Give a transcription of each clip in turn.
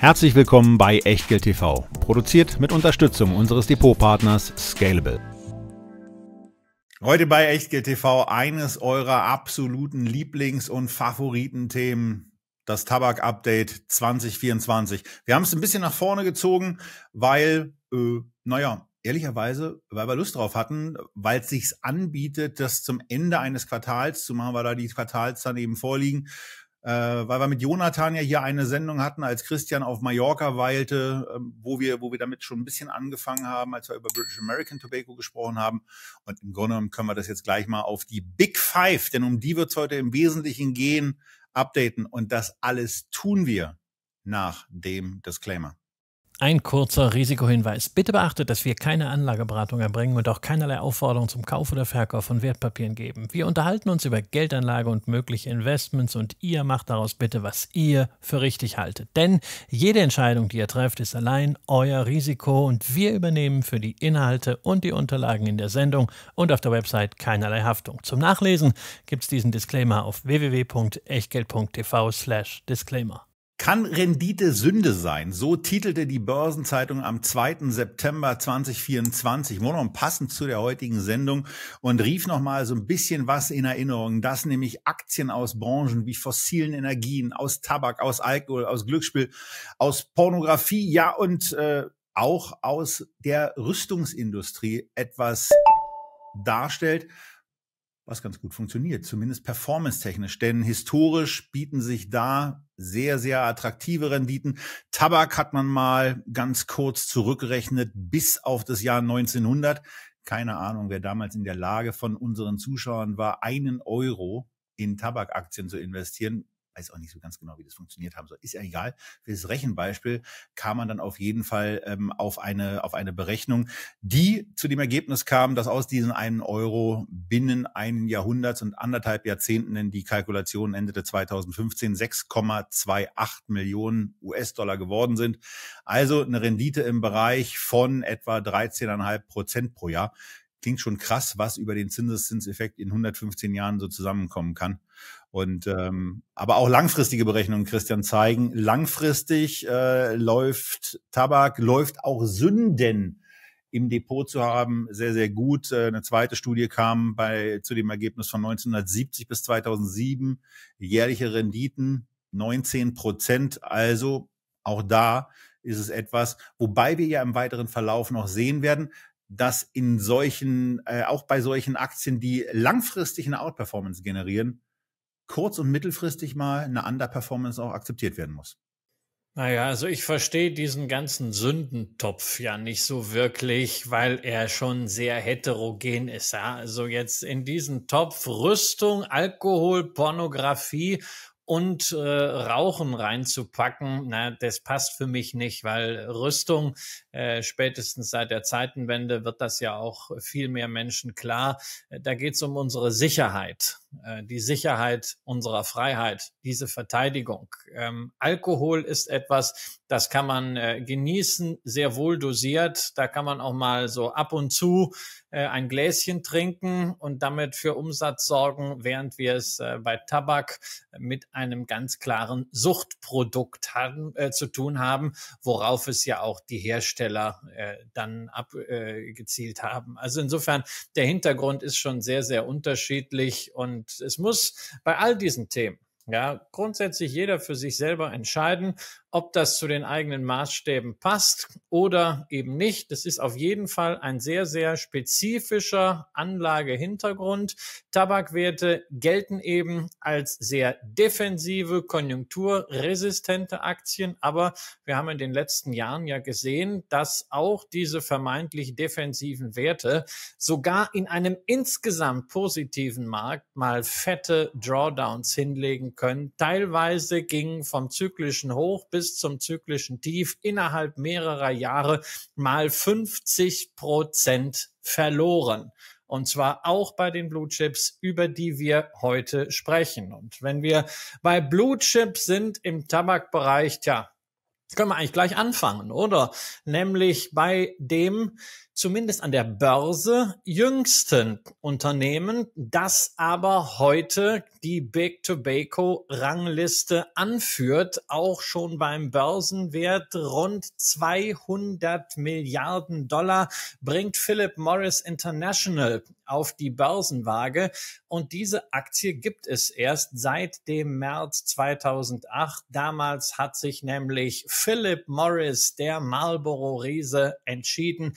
Herzlich willkommen bei Echtgeld TV, produziert mit Unterstützung unseres Depotpartners Scalable. Heute bei Echtgeld TV eines eurer absoluten Lieblings- und Favoritenthemen, das Tabak-Update 2024. Wir haben es ein bisschen nach vorne gezogen, weil, äh, naja, ehrlicherweise, weil wir Lust drauf hatten, weil es sich anbietet, das zum Ende eines Quartals zu machen, weil da die Quartals dann eben vorliegen, äh, weil wir mit Jonathan ja hier eine Sendung hatten, als Christian auf Mallorca weilte, äh, wo wir, wo wir damit schon ein bisschen angefangen haben, als wir über British American Tobacco gesprochen haben. Und im Grunde genommen können wir das jetzt gleich mal auf die Big Five, denn um die wird es heute im Wesentlichen gehen, updaten. Und das alles tun wir nach dem Disclaimer. Ein kurzer Risikohinweis. Bitte beachtet, dass wir keine Anlageberatung erbringen und auch keinerlei Aufforderung zum Kauf oder Verkauf von Wertpapieren geben. Wir unterhalten uns über Geldanlage und mögliche Investments und ihr macht daraus bitte, was ihr für richtig haltet. Denn jede Entscheidung, die ihr trefft, ist allein euer Risiko und wir übernehmen für die Inhalte und die Unterlagen in der Sendung und auf der Website keinerlei Haftung. Zum Nachlesen gibt es diesen Disclaimer auf www.echtgeld.tv/disclaimer. slash kann Rendite Sünde sein? So titelte die Börsenzeitung am 2. September 2024, Monon passend zu der heutigen Sendung und rief nochmal so ein bisschen was in Erinnerung, dass nämlich Aktien aus Branchen wie fossilen Energien, aus Tabak, aus Alkohol, aus Glücksspiel, aus Pornografie, ja und äh, auch aus der Rüstungsindustrie etwas darstellt, was ganz gut funktioniert, zumindest performance-technisch. Denn historisch bieten sich da sehr, sehr attraktive Renditen. Tabak hat man mal ganz kurz zurückgerechnet bis auf das Jahr 1900. Keine Ahnung, wer damals in der Lage von unseren Zuschauern war, einen Euro in Tabakaktien zu investieren weiß auch nicht so ganz genau, wie das funktioniert haben soll. Ist ja egal. Für das Rechenbeispiel kam man dann auf jeden Fall ähm, auf eine auf eine Berechnung, die zu dem Ergebnis kam, dass aus diesen einen Euro binnen einen Jahrhunderts und anderthalb Jahrzehnten in die Kalkulation endete 2015 6,28 Millionen US-Dollar geworden sind. Also eine Rendite im Bereich von etwa 13,5 Prozent pro Jahr klingt schon krass, was über den Zinseszinseffekt in 115 Jahren so zusammenkommen kann. Und ähm, aber auch langfristige Berechnungen, Christian, zeigen, langfristig äh, läuft Tabak, läuft auch Sünden im Depot zu haben, sehr, sehr gut. Äh, eine zweite Studie kam bei, zu dem Ergebnis von 1970 bis 2007, jährliche Renditen 19 Prozent. Also auch da ist es etwas, wobei wir ja im weiteren Verlauf noch sehen werden, dass in solchen, äh, auch bei solchen Aktien, die langfristig eine Outperformance generieren, kurz- und mittelfristig mal eine Underperformance auch akzeptiert werden muss. Naja, also ich verstehe diesen ganzen Sündentopf ja nicht so wirklich, weil er schon sehr heterogen ist. Ja? Also jetzt in diesen Topf Rüstung, Alkohol, Pornografie und äh, Rauchen reinzupacken, na, das passt für mich nicht, weil Rüstung, äh, spätestens seit der Zeitenwende wird das ja auch viel mehr Menschen klar. Äh, da geht es um unsere Sicherheit. Äh, die Sicherheit unserer Freiheit, diese Verteidigung. Ähm, Alkohol ist etwas, das kann man äh, genießen, sehr wohl dosiert. Da kann man auch mal so ab und zu äh, ein Gläschen trinken und damit für Umsatz sorgen, während wir es äh, bei Tabak äh, mit einem ganz klaren Suchtprodukt haben, äh, zu tun haben, worauf es ja auch die Hersteller dann abgezielt haben. Also insofern, der Hintergrund ist schon sehr, sehr unterschiedlich und und es muss bei all diesen Themen ja, grundsätzlich jeder für sich selber entscheiden, ob das zu den eigenen Maßstäben passt oder eben nicht. Das ist auf jeden Fall ein sehr, sehr spezifischer Anlagehintergrund. Tabakwerte gelten eben als sehr defensive, konjunkturresistente Aktien. Aber wir haben in den letzten Jahren ja gesehen, dass auch diese vermeintlich defensiven Werte sogar in einem insgesamt positiven Markt mal fette Drawdowns hinlegen können. Teilweise gingen vom zyklischen Hoch bis bis zum zyklischen Tief innerhalb mehrerer Jahre mal 50 Prozent verloren. Und zwar auch bei den Blue Chips, über die wir heute sprechen. Und wenn wir bei Blue Chips sind im Tabakbereich, tja, können wir eigentlich gleich anfangen, oder? Nämlich bei dem zumindest an der Börse jüngsten Unternehmen, das aber heute die Big Tobacco Rangliste anführt, auch schon beim Börsenwert rund 200 Milliarden Dollar bringt Philip Morris International auf die Börsenwaage und diese Aktie gibt es erst seit dem März 2008. Damals hat sich nämlich Philip Morris, der Marlboro Riese, entschieden,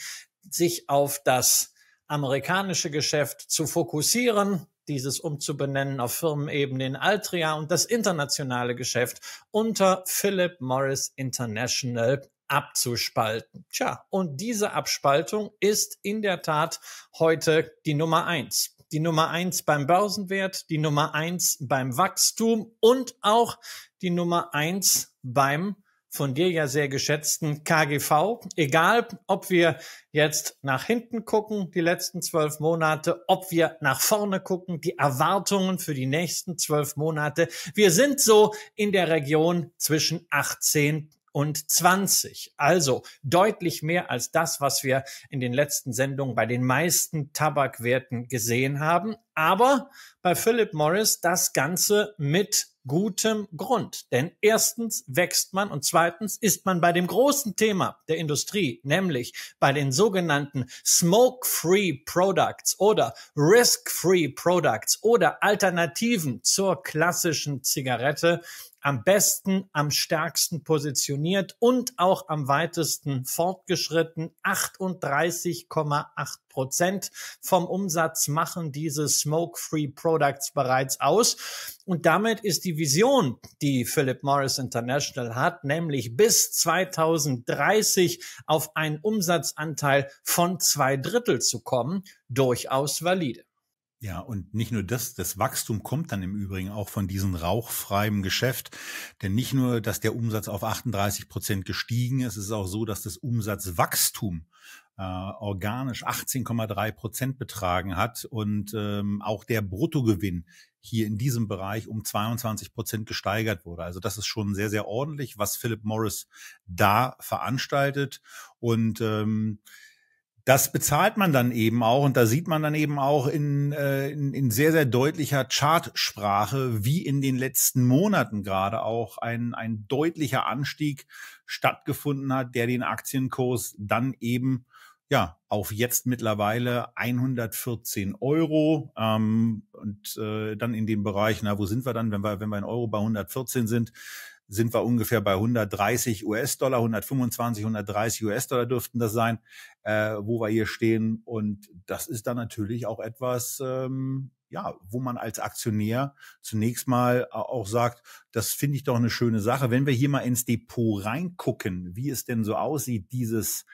sich auf das amerikanische Geschäft zu fokussieren, dieses umzubenennen auf Firmenebene in Altria und das internationale Geschäft unter Philip Morris International abzuspalten. Tja, und diese Abspaltung ist in der Tat heute die Nummer eins. Die Nummer eins beim Börsenwert, die Nummer eins beim Wachstum und auch die Nummer eins beim von dir ja sehr geschätzten KGV. Egal, ob wir jetzt nach hinten gucken, die letzten zwölf Monate, ob wir nach vorne gucken, die Erwartungen für die nächsten zwölf Monate. Wir sind so in der Region zwischen 18 und 20. Also deutlich mehr als das, was wir in den letzten Sendungen bei den meisten Tabakwerten gesehen haben. Aber bei Philip Morris das Ganze mit gutem Grund. Denn erstens wächst man und zweitens ist man bei dem großen Thema der Industrie, nämlich bei den sogenannten Smoke-Free Products oder Risk-Free Products oder Alternativen zur klassischen Zigarette am besten, am stärksten positioniert und auch am weitesten fortgeschritten. 38,8 Prozent vom Umsatz machen diese Smoke-Free Products bereits aus. Und damit ist die Vision, die Philip Morris International hat, nämlich bis 2030 auf einen Umsatzanteil von zwei Drittel zu kommen, durchaus valide. Ja, und nicht nur das, das Wachstum kommt dann im Übrigen auch von diesem rauchfreien Geschäft. Denn nicht nur, dass der Umsatz auf 38 Prozent gestiegen ist, es ist auch so, dass das Umsatzwachstum äh, organisch 18,3 Prozent betragen hat und ähm, auch der Bruttogewinn hier in diesem Bereich um 22 Prozent gesteigert wurde. Also das ist schon sehr, sehr ordentlich, was Philip Morris da veranstaltet. Und ähm, das bezahlt man dann eben auch und da sieht man dann eben auch in, äh, in, in sehr, sehr deutlicher Chartsprache, wie in den letzten Monaten gerade auch ein, ein deutlicher Anstieg stattgefunden hat, der den Aktienkurs dann eben ja auf jetzt mittlerweile 114 Euro ähm, und äh, dann in dem Bereich, na wo sind wir dann, wenn wir wenn wir in Euro bei 114 sind, sind wir ungefähr bei 130 US-Dollar, 125, 130 US-Dollar dürften das sein, äh, wo wir hier stehen. Und das ist dann natürlich auch etwas, ähm, ja, wo man als Aktionär zunächst mal auch sagt, das finde ich doch eine schöne Sache. Wenn wir hier mal ins Depot reingucken, wie es denn so aussieht, dieses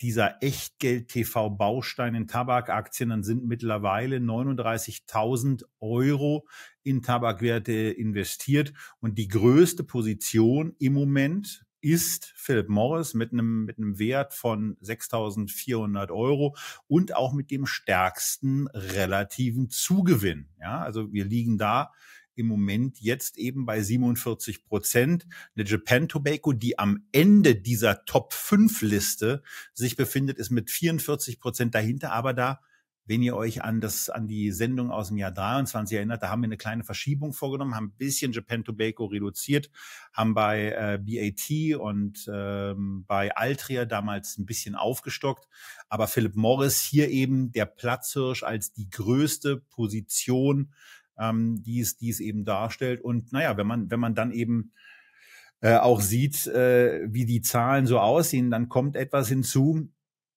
dieser Echtgeld-TV-Baustein in Tabakaktien, dann sind mittlerweile 39.000 Euro in Tabakwerte investiert. Und die größte Position im Moment ist Philip Morris mit einem, mit einem Wert von 6.400 Euro und auch mit dem stärksten relativen Zugewinn. Ja, also wir liegen da im Moment jetzt eben bei 47 Prozent. Eine Japan Tobacco, die am Ende dieser Top 5 Liste sich befindet, ist mit 44 Prozent dahinter, aber da wenn ihr euch an das, an die Sendung aus dem Jahr 23 erinnert, da haben wir eine kleine Verschiebung vorgenommen, haben ein bisschen Japan Tobacco reduziert, haben bei äh, BAT und ähm, bei Altria damals ein bisschen aufgestockt. Aber Philip Morris hier eben der Platzhirsch als die größte Position, ähm, die es, die es eben darstellt. Und naja, wenn man, wenn man dann eben äh, auch sieht, äh, wie die Zahlen so aussehen, dann kommt etwas hinzu,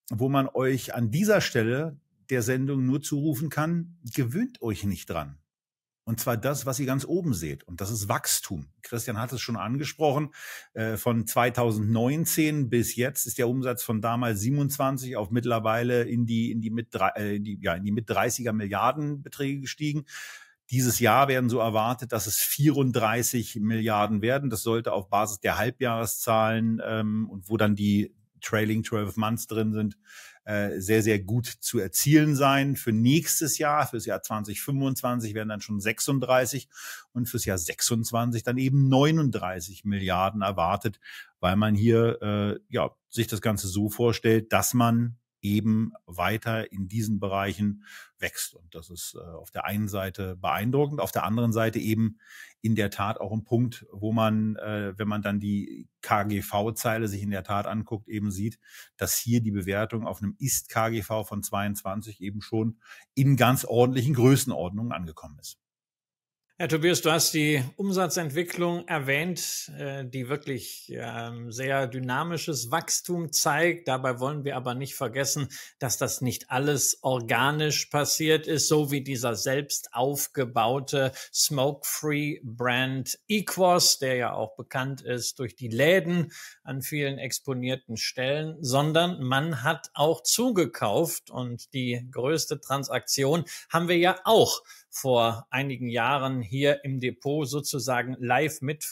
wo man euch an dieser Stelle der Sendung nur zurufen kann, gewöhnt euch nicht dran. Und zwar das, was ihr ganz oben seht. Und das ist Wachstum. Christian hat es schon angesprochen. Äh, von 2019 bis jetzt ist der Umsatz von damals 27 auf mittlerweile in die, in die mit, äh, in die, ja, in die mit 30er Milliarden Beträge gestiegen. Dieses Jahr werden so erwartet, dass es 34 Milliarden werden. Das sollte auf Basis der Halbjahreszahlen ähm, und wo dann die Trailing 12 Months drin sind, äh, sehr, sehr gut zu erzielen sein. Für nächstes Jahr, fürs Jahr 2025 werden dann schon 36 und fürs Jahr 26 dann eben 39 Milliarden erwartet, weil man hier äh, ja, sich das Ganze so vorstellt, dass man eben weiter in diesen Bereichen wächst. Und das ist äh, auf der einen Seite beeindruckend, auf der anderen Seite eben in der Tat auch ein Punkt, wo man, äh, wenn man dann die KGV-Zeile sich in der Tat anguckt, eben sieht, dass hier die Bewertung auf einem Ist-KGV von 22 eben schon in ganz ordentlichen Größenordnungen angekommen ist. Ja, Tobias, du hast die Umsatzentwicklung erwähnt, äh, die wirklich ähm, sehr dynamisches Wachstum zeigt. Dabei wollen wir aber nicht vergessen, dass das nicht alles organisch passiert ist, so wie dieser selbst aufgebaute Smoke-Free-Brand Equos, der ja auch bekannt ist durch die Läden an vielen exponierten Stellen, sondern man hat auch zugekauft und die größte Transaktion haben wir ja auch vor einigen Jahren hier im Depot sozusagen live mit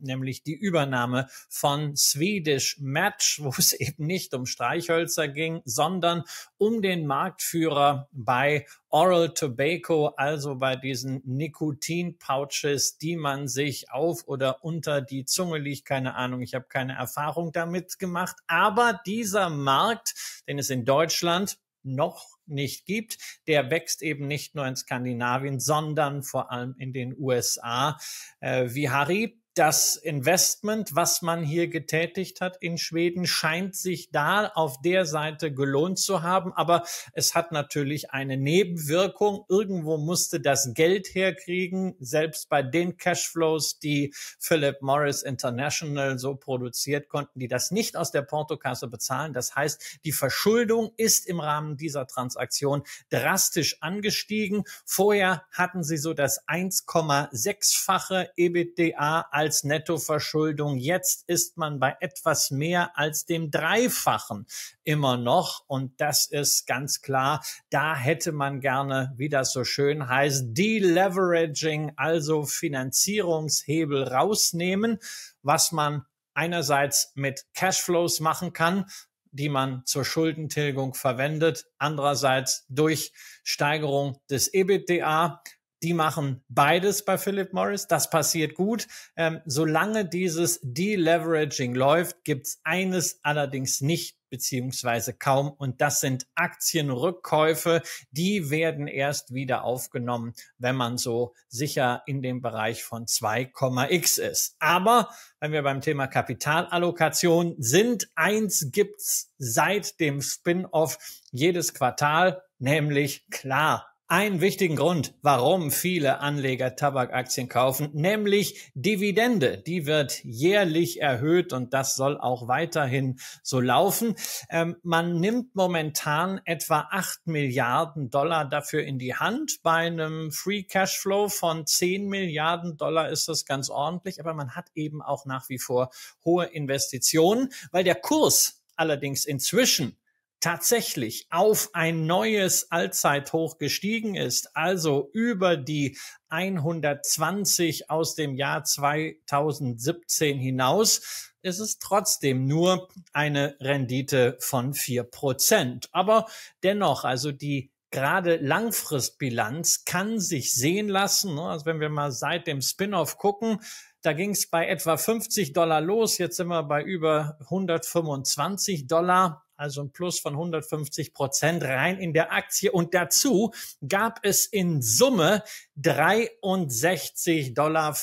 nämlich die Übernahme von Swedish Match, wo es eben nicht um Streichhölzer ging, sondern um den Marktführer bei Oral Tobacco, also bei diesen Nikotin-Pouches, die man sich auf oder unter die Zunge liegt. Keine Ahnung, ich habe keine Erfahrung damit gemacht. Aber dieser Markt, den es in Deutschland noch nicht gibt, der wächst eben nicht nur in Skandinavien, sondern vor allem in den USA. Äh, wie Harry das Investment, was man hier getätigt hat in Schweden, scheint sich da auf der Seite gelohnt zu haben. Aber es hat natürlich eine Nebenwirkung. Irgendwo musste das Geld herkriegen. Selbst bei den Cashflows, die Philip Morris International so produziert, konnten die das nicht aus der Portokasse bezahlen. Das heißt, die Verschuldung ist im Rahmen dieser Transaktion drastisch angestiegen. Vorher hatten sie so das 1,6-fache EBITDA als Nettoverschuldung. Jetzt ist man bei etwas mehr als dem Dreifachen immer noch. Und das ist ganz klar, da hätte man gerne, wie das so schön heißt, Deleveraging, also Finanzierungshebel rausnehmen, was man einerseits mit Cashflows machen kann, die man zur Schuldentilgung verwendet, andererseits durch Steigerung des EBITDA die machen beides bei Philip Morris. Das passiert gut. Ähm, solange dieses Deleveraging läuft, gibt's eines allerdings nicht beziehungsweise kaum und das sind Aktienrückkäufe. Die werden erst wieder aufgenommen, wenn man so sicher in dem Bereich von 2,x ist. Aber wenn wir beim Thema Kapitalallokation sind, eins gibt's seit dem Spin-off jedes Quartal, nämlich klar einen wichtigen Grund, warum viele Anleger Tabakaktien kaufen, nämlich Dividende. Die wird jährlich erhöht und das soll auch weiterhin so laufen. Ähm, man nimmt momentan etwa 8 Milliarden Dollar dafür in die Hand. Bei einem Free Cashflow von 10 Milliarden Dollar ist das ganz ordentlich, aber man hat eben auch nach wie vor hohe Investitionen, weil der Kurs allerdings inzwischen tatsächlich auf ein neues Allzeithoch gestiegen ist, also über die 120 aus dem Jahr 2017 hinaus, ist es trotzdem nur eine Rendite von vier Prozent. Aber dennoch, also die gerade Langfristbilanz kann sich sehen lassen. Ne, also wenn wir mal seit dem Spin-off gucken, da ging es bei etwa 50 Dollar los, jetzt sind wir bei über 125 Dollar also ein Plus von 150 Prozent rein in der Aktie. Und dazu gab es in Summe 63,65 Dollar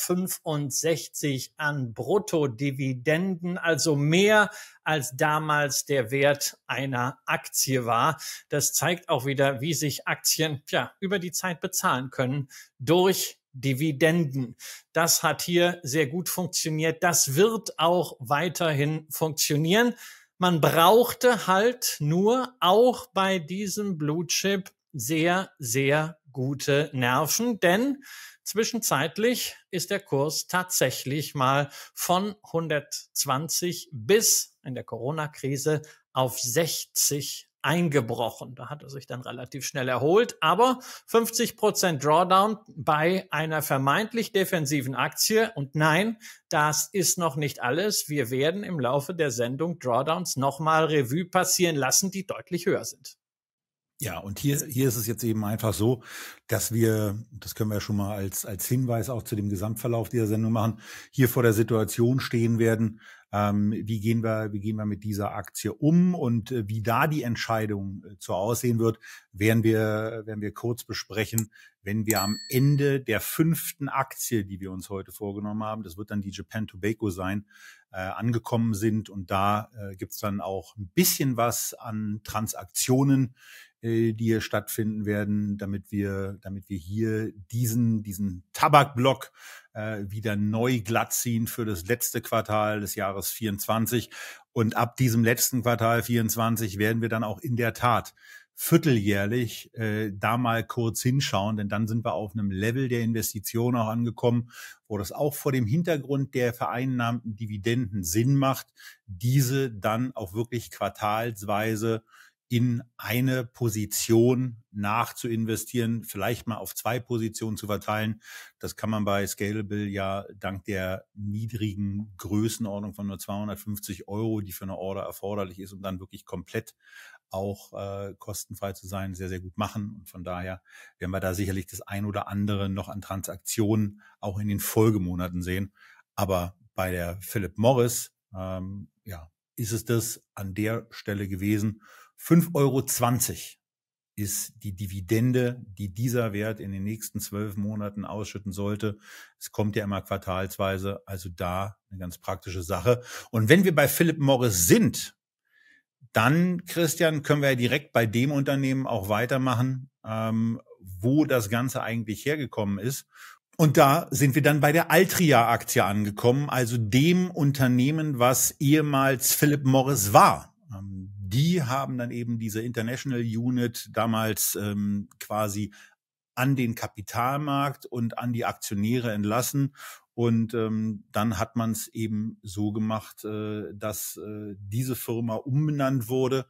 an Bruttodividenden, also mehr als damals der Wert einer Aktie war. Das zeigt auch wieder, wie sich Aktien ja, über die Zeit bezahlen können durch Dividenden. Das hat hier sehr gut funktioniert. Das wird auch weiterhin funktionieren. Man brauchte halt nur auch bei diesem Blue Chip sehr, sehr gute Nerven, denn zwischenzeitlich ist der Kurs tatsächlich mal von 120 bis in der Corona-Krise auf 60 eingebrochen. Da hat er sich dann relativ schnell erholt. Aber 50 Prozent Drawdown bei einer vermeintlich defensiven Aktie. Und nein, das ist noch nicht alles. Wir werden im Laufe der Sendung Drawdowns nochmal Revue passieren lassen, die deutlich höher sind. Ja, und hier, hier ist es jetzt eben einfach so, dass wir, das können wir ja schon mal als, als Hinweis auch zu dem Gesamtverlauf dieser Sendung machen, hier vor der Situation stehen werden, ähm, wie, gehen wir, wie gehen wir mit dieser Aktie um und äh, wie da die Entscheidung äh, zu aussehen wird, werden wir, werden wir kurz besprechen, wenn wir am Ende der fünften Aktie, die wir uns heute vorgenommen haben, das wird dann die Japan Tobacco sein, äh, angekommen sind. Und da äh, gibt's dann auch ein bisschen was an Transaktionen, äh, die hier stattfinden werden, damit wir, damit wir hier diesen, diesen Tabakblock äh, wieder neu glatt ziehen für das letzte Quartal des Jahres 24. Und ab diesem letzten Quartal 24 werden wir dann auch in der Tat vierteljährlich äh, da mal kurz hinschauen, denn dann sind wir auf einem Level der Investition auch angekommen, wo das auch vor dem Hintergrund der vereinnahmten Dividenden Sinn macht, diese dann auch wirklich quartalsweise in eine Position nachzuinvestieren, vielleicht mal auf zwei Positionen zu verteilen. Das kann man bei Scalable ja dank der niedrigen Größenordnung von nur 250 Euro, die für eine Order erforderlich ist, um dann wirklich komplett auch äh, kostenfrei zu sein, sehr, sehr gut machen. Und von daher werden wir da sicherlich das ein oder andere noch an Transaktionen auch in den Folgemonaten sehen. Aber bei der Philip Morris, ähm, ja, ist es das an der Stelle gewesen. 5,20 Euro ist die Dividende, die dieser Wert in den nächsten zwölf Monaten ausschütten sollte. Es kommt ja immer quartalsweise, also da eine ganz praktische Sache. Und wenn wir bei Philip Morris sind, dann, Christian, können wir ja direkt bei dem Unternehmen auch weitermachen, ähm, wo das Ganze eigentlich hergekommen ist. Und da sind wir dann bei der Altria-Aktie angekommen, also dem Unternehmen, was ehemals Philip Morris war. Ähm, die haben dann eben diese International Unit damals ähm, quasi an den Kapitalmarkt und an die Aktionäre entlassen. Und ähm, dann hat man es eben so gemacht, äh, dass äh, diese Firma umbenannt wurde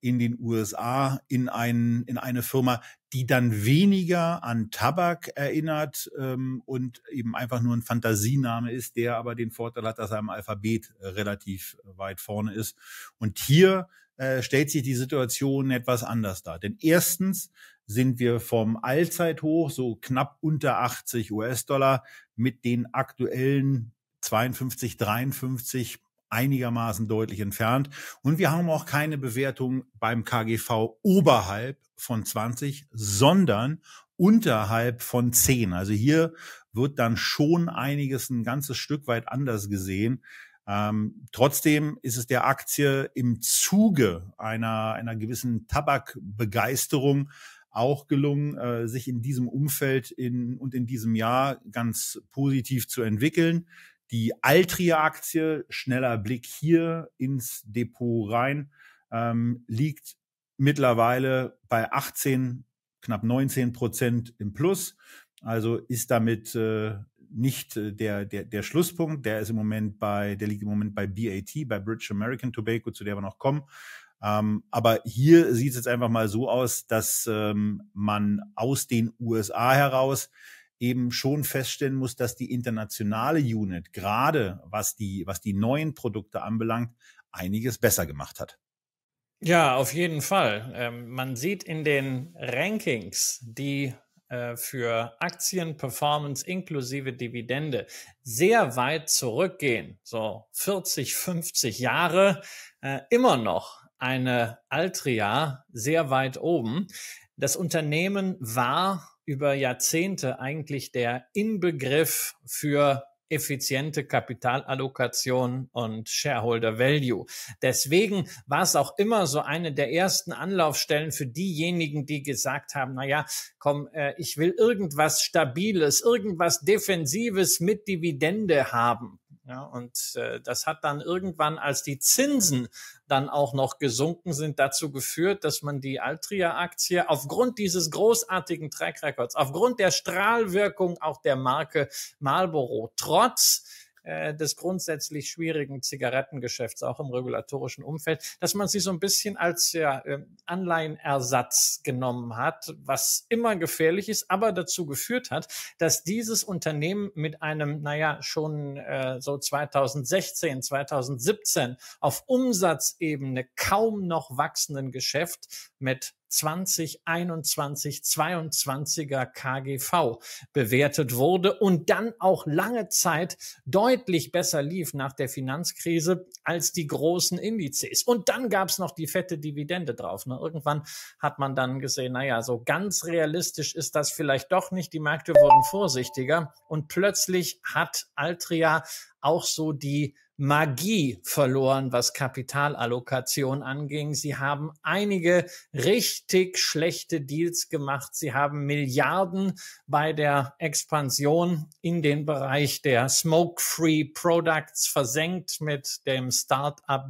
in den USA in, ein, in eine Firma, die dann weniger an Tabak erinnert ähm, und eben einfach nur ein Fantasiename ist, der aber den Vorteil hat, dass er im Alphabet relativ weit vorne ist. Und hier äh, stellt sich die Situation etwas anders dar. Denn erstens sind wir vom Allzeithoch so knapp unter 80 US-Dollar mit den aktuellen 52, 53 einigermaßen deutlich entfernt. Und wir haben auch keine Bewertung beim KGV oberhalb von 20, sondern unterhalb von 10. Also hier wird dann schon einiges ein ganzes Stück weit anders gesehen ähm, trotzdem ist es der Aktie im Zuge einer, einer gewissen Tabakbegeisterung auch gelungen, äh, sich in diesem Umfeld in, und in diesem Jahr ganz positiv zu entwickeln. Die Altria-Aktie, schneller Blick hier ins Depot rein, ähm, liegt mittlerweile bei 18, knapp 19 Prozent im Plus. Also ist damit äh, nicht äh, der, der, der Schlusspunkt. Der ist im Moment bei, der liegt im Moment bei BAT, bei British American Tobacco, zu der wir noch kommen. Ähm, aber hier sieht es jetzt einfach mal so aus, dass ähm, man aus den USA heraus eben schon feststellen muss, dass die internationale Unit gerade was die, was die neuen Produkte anbelangt, einiges besser gemacht hat. Ja, auf jeden Fall. Ähm, man sieht in den Rankings, die äh, für Aktien, Performance inklusive Dividende sehr weit zurückgehen, so 40, 50 Jahre, äh, immer noch eine Altria sehr weit oben. Das Unternehmen war über Jahrzehnte eigentlich der Inbegriff für effiziente Kapitalallokation und Shareholder Value. Deswegen war es auch immer so eine der ersten Anlaufstellen für diejenigen, die gesagt haben, na ja, komm, äh, ich will irgendwas Stabiles, irgendwas Defensives mit Dividende haben. Ja, und äh, das hat dann irgendwann, als die Zinsen dann auch noch gesunken sind, dazu geführt, dass man die Altria-Aktie aufgrund dieses großartigen Track Records, aufgrund der Strahlwirkung auch der Marke Marlboro, trotz äh, des grundsätzlich schwierigen Zigarettengeschäfts, auch im regulatorischen Umfeld, dass man sie so ein bisschen als ja, ähm, Anleihenersatz genommen hat, was immer gefährlich ist, aber dazu geführt hat, dass dieses Unternehmen mit einem, naja, schon äh, so 2016, 2017 auf Umsatzebene kaum noch wachsenden Geschäft mit 2021 22er KGV bewertet wurde und dann auch lange Zeit deutlich besser lief nach der Finanzkrise als die großen Indizes. Und dann gab es noch die fette Dividende drauf. Ne? Irgendwann hat man dann gesehen, naja, so ganz realistisch ist das vielleicht doch nicht. Die Märkte wurden vorsichtiger und plötzlich hat Altria auch so die Magie verloren, was Kapitalallokation anging. Sie haben einige richtig schlechte Deals gemacht. Sie haben Milliarden bei der Expansion in den Bereich der Smoke-Free Products versenkt mit dem Start-up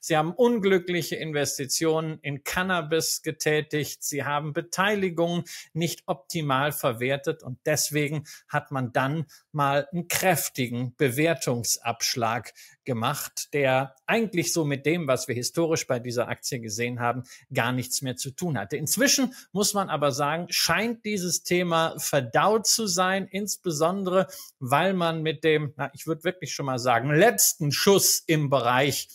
Sie haben unglückliche Investitionen in Cannabis getätigt. Sie haben Beteiligungen nicht optimal verwertet und deswegen hat man dann mal einen kräftigen Bewegungsprozess Bewertungsabschlag gemacht, der eigentlich so mit dem, was wir historisch bei dieser Aktie gesehen haben, gar nichts mehr zu tun hatte. Inzwischen muss man aber sagen, scheint dieses Thema verdaut zu sein, insbesondere weil man mit dem, na, ich würde wirklich schon mal sagen, letzten Schuss im Bereich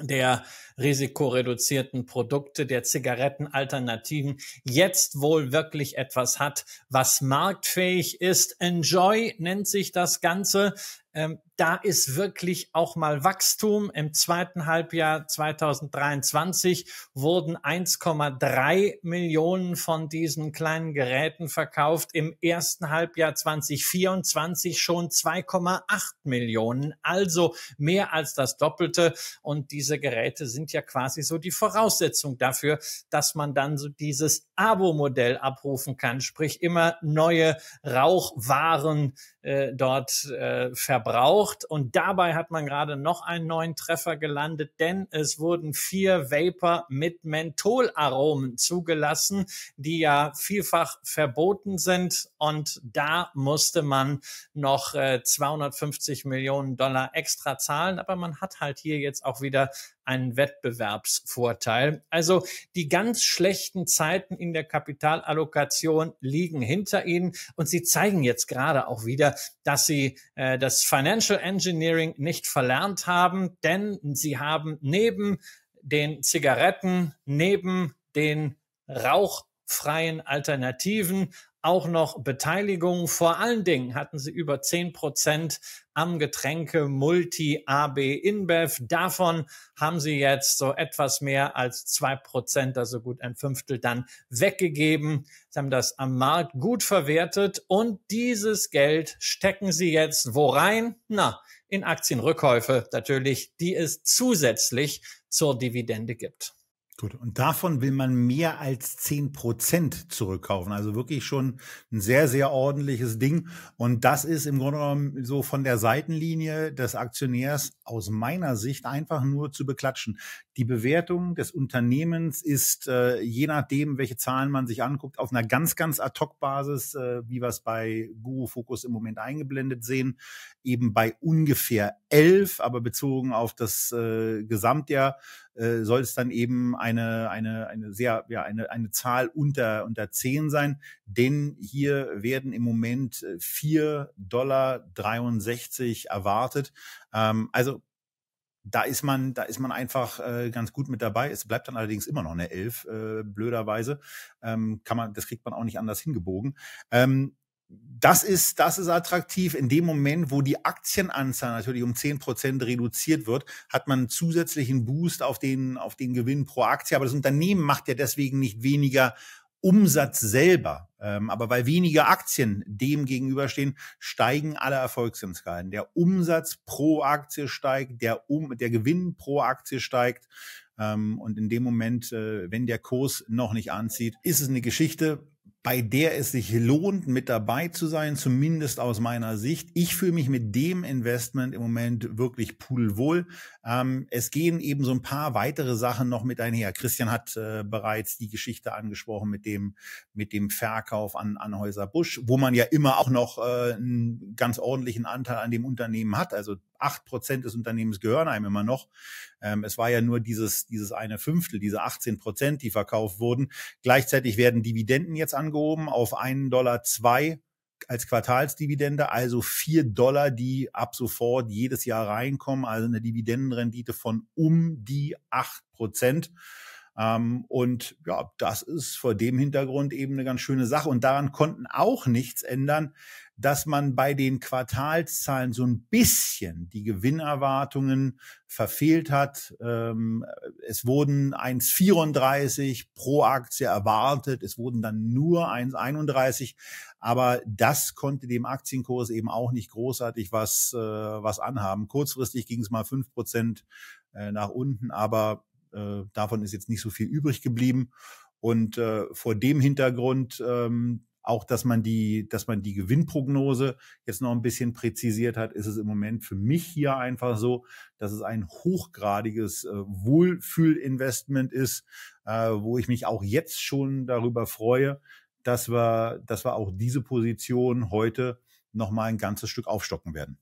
der risikoreduzierten Produkte, der Zigarettenalternativen jetzt wohl wirklich etwas hat, was marktfähig ist. Enjoy nennt sich das Ganze. Ähm, da ist wirklich auch mal Wachstum. Im zweiten Halbjahr 2023 wurden 1,3 Millionen von diesen kleinen Geräten verkauft. Im ersten Halbjahr 2024 schon 2,8 Millionen, also mehr als das Doppelte. Und diese Geräte sind ja quasi so die Voraussetzung dafür, dass man dann so dieses Abo-Modell abrufen kann, sprich immer neue Rauchwaren äh, dort äh, verbraucht. Und dabei hat man gerade noch einen neuen Treffer gelandet, denn es wurden vier Vapor mit Mentholaromen zugelassen, die ja vielfach verboten sind. Und da musste man noch äh, 250 Millionen Dollar extra zahlen. Aber man hat halt hier jetzt auch wieder einen Wettbewerbsvorteil. Also die ganz schlechten Zeiten in der Kapitalallokation liegen hinter ihnen und sie zeigen jetzt gerade auch wieder, dass sie äh, das Financial Engineering nicht verlernt haben, denn sie haben neben den Zigaretten, neben den rauchfreien Alternativen auch noch Beteiligung. Vor allen Dingen hatten sie über 10 Prozent am Getränke Multi AB InBev. Davon haben sie jetzt so etwas mehr als zwei Prozent, also gut ein Fünftel dann weggegeben. Sie haben das am Markt gut verwertet und dieses Geld stecken sie jetzt wo rein? Na, in Aktienrückkäufe natürlich, die es zusätzlich zur Dividende gibt. Gut, und davon will man mehr als zehn Prozent zurückkaufen. Also wirklich schon ein sehr, sehr ordentliches Ding. Und das ist im Grunde genommen so von der Seitenlinie des Aktionärs aus meiner Sicht einfach nur zu beklatschen. Die Bewertung des Unternehmens ist, äh, je nachdem, welche Zahlen man sich anguckt, auf einer ganz, ganz Ad-Hoc-Basis, äh, wie wir es bei Guru Focus im Moment eingeblendet sehen, eben bei ungefähr elf, aber bezogen auf das äh, Gesamtjahr äh, soll es dann eben eine, eine, eine sehr, ja, eine, eine Zahl unter, unter zehn sein. Denn hier werden im Moment äh, vier Dollar 63 erwartet. Ähm, also da ist man, da ist man einfach äh, ganz gut mit dabei. Es bleibt dann allerdings immer noch eine Elf, äh, blöderweise. Ähm, kann man, das kriegt man auch nicht anders hingebogen. Ähm, das ist, das ist attraktiv. In dem Moment, wo die Aktienanzahl natürlich um 10% reduziert wird, hat man einen zusätzlichen Boost auf den, auf den Gewinn pro Aktie. Aber das Unternehmen macht ja deswegen nicht weniger Umsatz selber. Ähm, aber weil weniger Aktien dem gegenüberstehen, steigen alle Erfolgsinskalen. Der Umsatz pro Aktie steigt, der, um, der Gewinn pro Aktie steigt. Ähm, und in dem Moment, äh, wenn der Kurs noch nicht anzieht, ist es eine Geschichte bei der es sich lohnt, mit dabei zu sein, zumindest aus meiner Sicht. Ich fühle mich mit dem Investment im Moment wirklich pudelwohl. Ähm, es gehen eben so ein paar weitere Sachen noch mit einher. Christian hat äh, bereits die Geschichte angesprochen mit dem, mit dem Verkauf an an Häuser Busch, wo man ja immer auch noch äh, einen ganz ordentlichen Anteil an dem Unternehmen hat. Also acht Prozent des Unternehmens gehören einem immer noch. Ähm, es war ja nur dieses, dieses eine Fünftel, diese 18 Prozent, die verkauft wurden. Gleichzeitig werden Dividenden jetzt angehoben auf einen Dollar zwei als Quartalsdividende, also vier Dollar, die ab sofort jedes Jahr reinkommen, also eine Dividendenrendite von um die 8 Prozent. Ähm, und ja, das ist vor dem Hintergrund eben eine ganz schöne Sache. Und daran konnten auch nichts ändern, dass man bei den Quartalszahlen so ein bisschen die Gewinnerwartungen verfehlt hat. Ähm, es wurden 1,34 pro Aktie erwartet, es wurden dann nur 1,31, aber das konnte dem Aktienkurs eben auch nicht großartig was, äh, was anhaben. Kurzfristig ging es mal fünf Prozent äh, nach unten, aber äh, davon ist jetzt nicht so viel übrig geblieben. Und äh, vor dem Hintergrund ähm, auch, dass man die, dass man die Gewinnprognose jetzt noch ein bisschen präzisiert hat, ist es im Moment für mich hier einfach so, dass es ein hochgradiges äh, Wohlfühlinvestment ist, äh, wo ich mich auch jetzt schon darüber freue, dass wir, dass wir auch diese Position heute noch mal ein ganzes Stück aufstocken werden.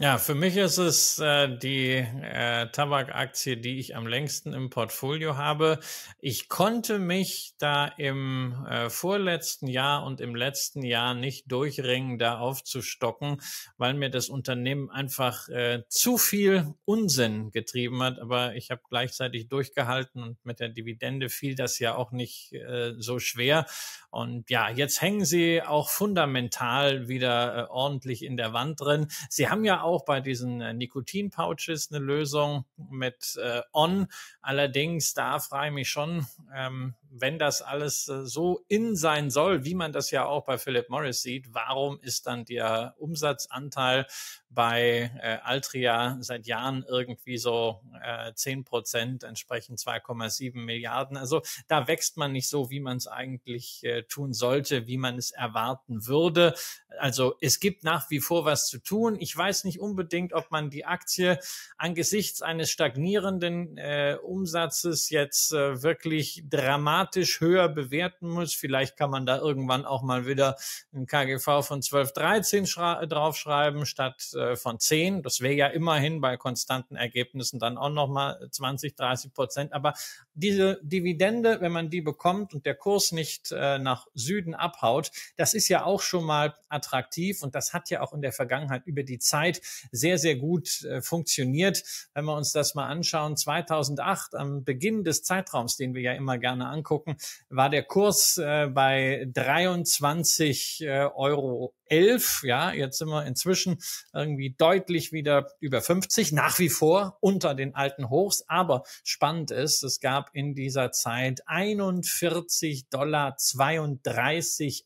Ja, für mich ist es äh, die äh, Tabakaktie, die ich am längsten im Portfolio habe. Ich konnte mich da im äh, vorletzten Jahr und im letzten Jahr nicht durchringen, da aufzustocken, weil mir das Unternehmen einfach äh, zu viel Unsinn getrieben hat. Aber ich habe gleichzeitig durchgehalten und mit der Dividende fiel das ja auch nicht äh, so schwer. Und ja, jetzt hängen sie auch fundamental wieder äh, ordentlich in der Wand drin. Sie haben ja auch bei diesen äh, Nikotin-Pouches eine Lösung mit äh, On. Allerdings, da frage ich mich schon, ähm, wenn das alles äh, so in sein soll, wie man das ja auch bei Philip Morris sieht, warum ist dann der Umsatzanteil bei äh, Altria seit Jahren irgendwie so äh, 10 Prozent, entsprechend 2,7 Milliarden. Also da wächst man nicht so, wie man es eigentlich äh, tun sollte, wie man es erwarten würde. Also es gibt nach wie vor was zu tun. Ich weiß nicht unbedingt, ob man die Aktie angesichts eines stagnierenden äh, Umsatzes jetzt äh, wirklich dramatisch automatisch höher bewerten muss. Vielleicht kann man da irgendwann auch mal wieder ein KGV von 12, 13 draufschreiben statt äh, von 10. Das wäre ja immerhin bei konstanten Ergebnissen dann auch nochmal 20, 30 Prozent. Aber diese Dividende, wenn man die bekommt und der Kurs nicht äh, nach Süden abhaut, das ist ja auch schon mal attraktiv und das hat ja auch in der Vergangenheit über die Zeit sehr, sehr gut äh, funktioniert. Wenn wir uns das mal anschauen, 2008 am Beginn des Zeitraums, den wir ja immer gerne angucken, angucken, war der Kurs äh, bei 23 äh, Euro 11. Ja, jetzt sind wir inzwischen irgendwie deutlich wieder über 50, nach wie vor unter den alten Hochs. Aber spannend ist, es gab in dieser Zeit 41,32 Dollar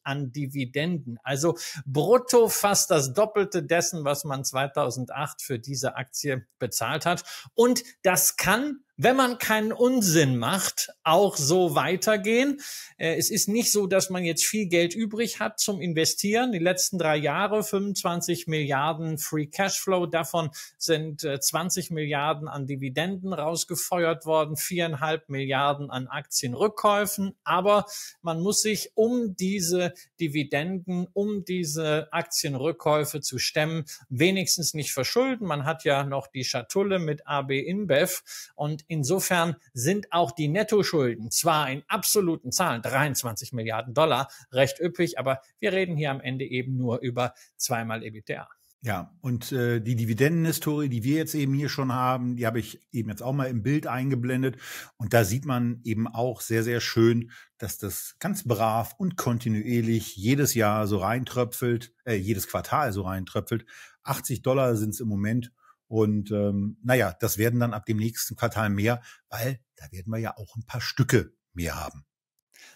an Dividenden. Also brutto fast das Doppelte dessen, was man 2008 für diese Aktie bezahlt hat. Und das kann wenn man keinen Unsinn macht, auch so weitergehen. Äh, es ist nicht so, dass man jetzt viel Geld übrig hat zum Investieren. Die letzten nächsten drei Jahre 25 Milliarden Free Cashflow. Davon sind 20 äh, Milliarden an Dividenden rausgefeuert worden, viereinhalb Milliarden an Aktienrückkäufen. Aber man muss sich um diese Dividenden, um diese Aktienrückkäufe zu stemmen, wenigstens nicht verschulden. Man hat ja noch die Schatulle mit AB InBev und insofern sind auch die Nettoschulden zwar in absoluten Zahlen 23 Milliarden Dollar recht üppig, aber wir reden hier am Ende eben nur nur über zweimal EBITDA. Ja, und äh, die Dividendenhistorie, die wir jetzt eben hier schon haben, die habe ich eben jetzt auch mal im Bild eingeblendet. Und da sieht man eben auch sehr, sehr schön, dass das ganz brav und kontinuierlich jedes Jahr so reintröpfelt, äh, jedes Quartal so reintröpfelt. 80 Dollar sind es im Moment. Und ähm, naja, das werden dann ab dem nächsten Quartal mehr, weil da werden wir ja auch ein paar Stücke mehr haben.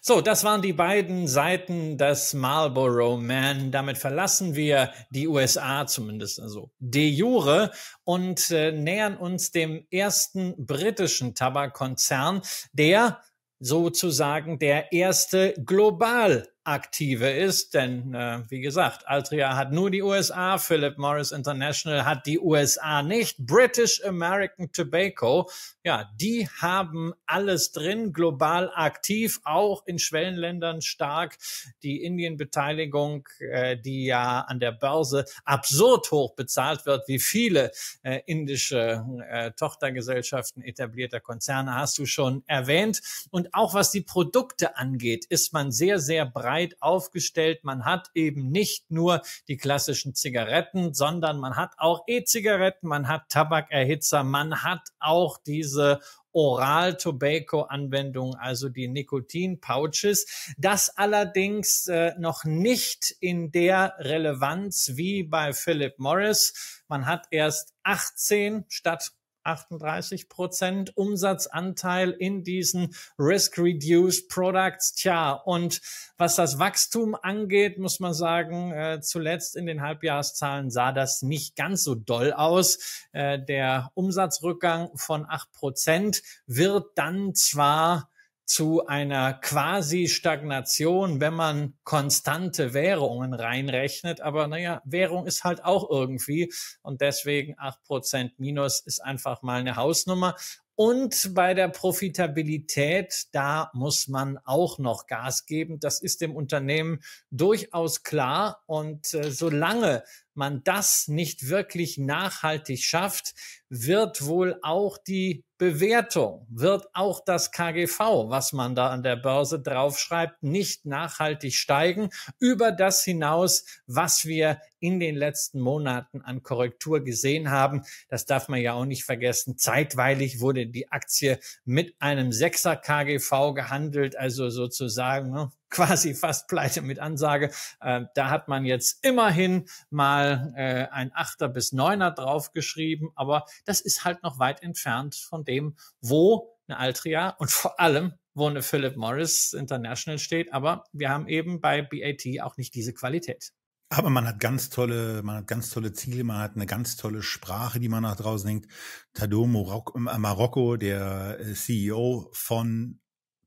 So, das waren die beiden Seiten des Marlboro Man. Damit verlassen wir die USA zumindest, also de jure, und äh, nähern uns dem ersten britischen Tabakkonzern, der sozusagen der erste global aktive ist, denn äh, wie gesagt, Altria hat nur die USA, Philip Morris International hat die USA nicht, British American Tobacco ja, die haben alles drin, global aktiv, auch in Schwellenländern stark. Die Indienbeteiligung, äh, die ja an der Börse absurd hoch bezahlt wird, wie viele äh, indische äh, Tochtergesellschaften etablierter Konzerne, hast du schon erwähnt. Und auch was die Produkte angeht, ist man sehr, sehr breit aufgestellt. Man hat eben nicht nur die klassischen Zigaretten, sondern man hat auch E-Zigaretten, man hat Tabakerhitzer, man hat auch diese diese Oral-Tobacco-Anwendung, also die Nikotin-Pouches. Das allerdings äh, noch nicht in der Relevanz wie bei Philip Morris. Man hat erst 18 statt 38 Prozent Umsatzanteil in diesen Risk Reduced Products. Tja, und was das Wachstum angeht, muss man sagen, äh, zuletzt in den Halbjahreszahlen sah das nicht ganz so doll aus. Äh, der Umsatzrückgang von 8 Prozent wird dann zwar zu einer quasi Stagnation, wenn man konstante Währungen reinrechnet. Aber naja, Währung ist halt auch irgendwie und deswegen acht Prozent Minus ist einfach mal eine Hausnummer. Und bei der Profitabilität, da muss man auch noch Gas geben. Das ist dem Unternehmen durchaus klar. Und äh, solange man das nicht wirklich nachhaltig schafft, wird wohl auch die Bewertung, wird auch das KGV, was man da an der Börse draufschreibt, nicht nachhaltig steigen über das hinaus, was wir in den letzten Monaten an Korrektur gesehen haben. Das darf man ja auch nicht vergessen. Zeitweilig wurde die Aktie mit einem Sechser KGV gehandelt, also sozusagen ne, quasi fast pleite mit Ansage. Äh, da hat man jetzt immerhin mal äh, ein Achter bis Neuner draufgeschrieben, aber das ist halt noch weit entfernt von dem, wo eine Altria und vor allem wo eine Philip Morris International steht, aber wir haben eben bei BAT auch nicht diese Qualität. Aber man hat ganz tolle, man hat ganz tolle Ziele, man hat eine ganz tolle Sprache, die man nach draußen denkt. Tadou äh, Marokko, der äh, CEO von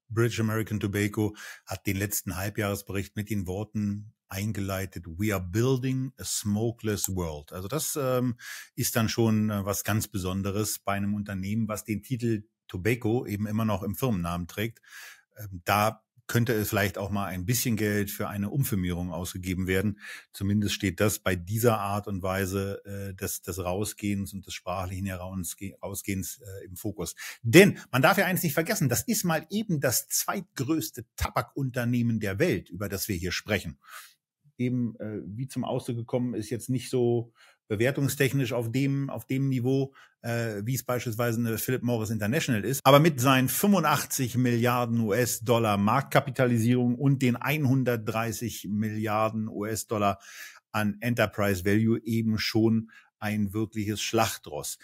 British American Tobacco, hat den letzten Halbjahresbericht mit den Worten eingeleitet, We are building a smokeless world. Also das ähm, ist dann schon äh, was ganz Besonderes bei einem Unternehmen, was den Titel Tobacco eben immer noch im Firmennamen trägt. Ähm, da könnte es vielleicht auch mal ein bisschen Geld für eine Umfirmierung ausgegeben werden. Zumindest steht das bei dieser Art und Weise äh, des, des Rausgehens und des sprachlichen Herausgehens äh, im Fokus. Denn man darf ja eins nicht vergessen, das ist mal eben das zweitgrößte Tabakunternehmen der Welt, über das wir hier sprechen eben, äh, wie zum Ausdruck gekommen ist, jetzt nicht so bewertungstechnisch auf dem, auf dem Niveau, äh, wie es beispielsweise eine Philip Morris International ist. Aber mit seinen 85 Milliarden US-Dollar Marktkapitalisierung und den 130 Milliarden US-Dollar an Enterprise Value eben schon ein wirkliches Schlachtross.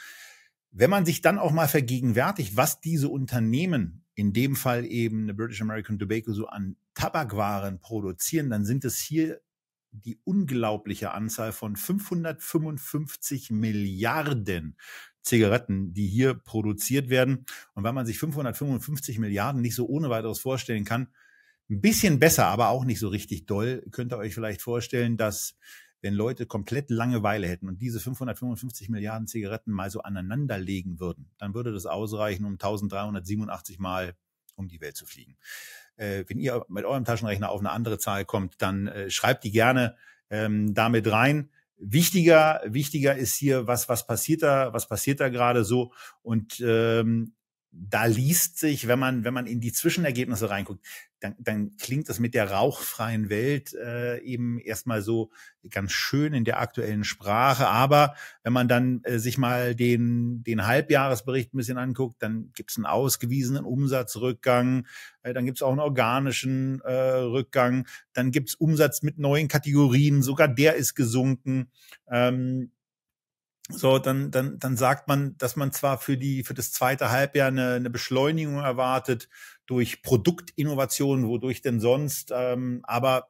Wenn man sich dann auch mal vergegenwärtigt, was diese Unternehmen, in dem Fall eben eine British American Tobacco, so an Tabakwaren produzieren, dann sind es hier die unglaubliche Anzahl von 555 Milliarden Zigaretten, die hier produziert werden. Und wenn man sich 555 Milliarden nicht so ohne weiteres vorstellen kann, ein bisschen besser, aber auch nicht so richtig doll, könnt ihr euch vielleicht vorstellen, dass wenn Leute komplett Langeweile hätten und diese 555 Milliarden Zigaretten mal so aneinanderlegen würden, dann würde das ausreichen, um 1387 Mal um die Welt zu fliegen. Äh, wenn ihr mit eurem Taschenrechner auf eine andere Zahl kommt, dann äh, schreibt die gerne ähm, damit rein. Wichtiger, wichtiger ist hier, was, was passiert da, was passiert da gerade so und ähm, da liest sich, wenn man, wenn man in die Zwischenergebnisse reinguckt, dann, dann klingt das mit der rauchfreien Welt äh, eben erstmal so ganz schön in der aktuellen Sprache. Aber wenn man dann äh, sich mal den, den Halbjahresbericht ein bisschen anguckt, dann gibt es einen ausgewiesenen Umsatzrückgang, äh, dann gibt es auch einen organischen äh, Rückgang, dann gibt es Umsatz mit neuen Kategorien, sogar der ist gesunken. Ähm, so, dann, dann, dann sagt man, dass man zwar für die, für das zweite Halbjahr eine, eine Beschleunigung erwartet durch Produktinnovationen, wodurch denn sonst, ähm, aber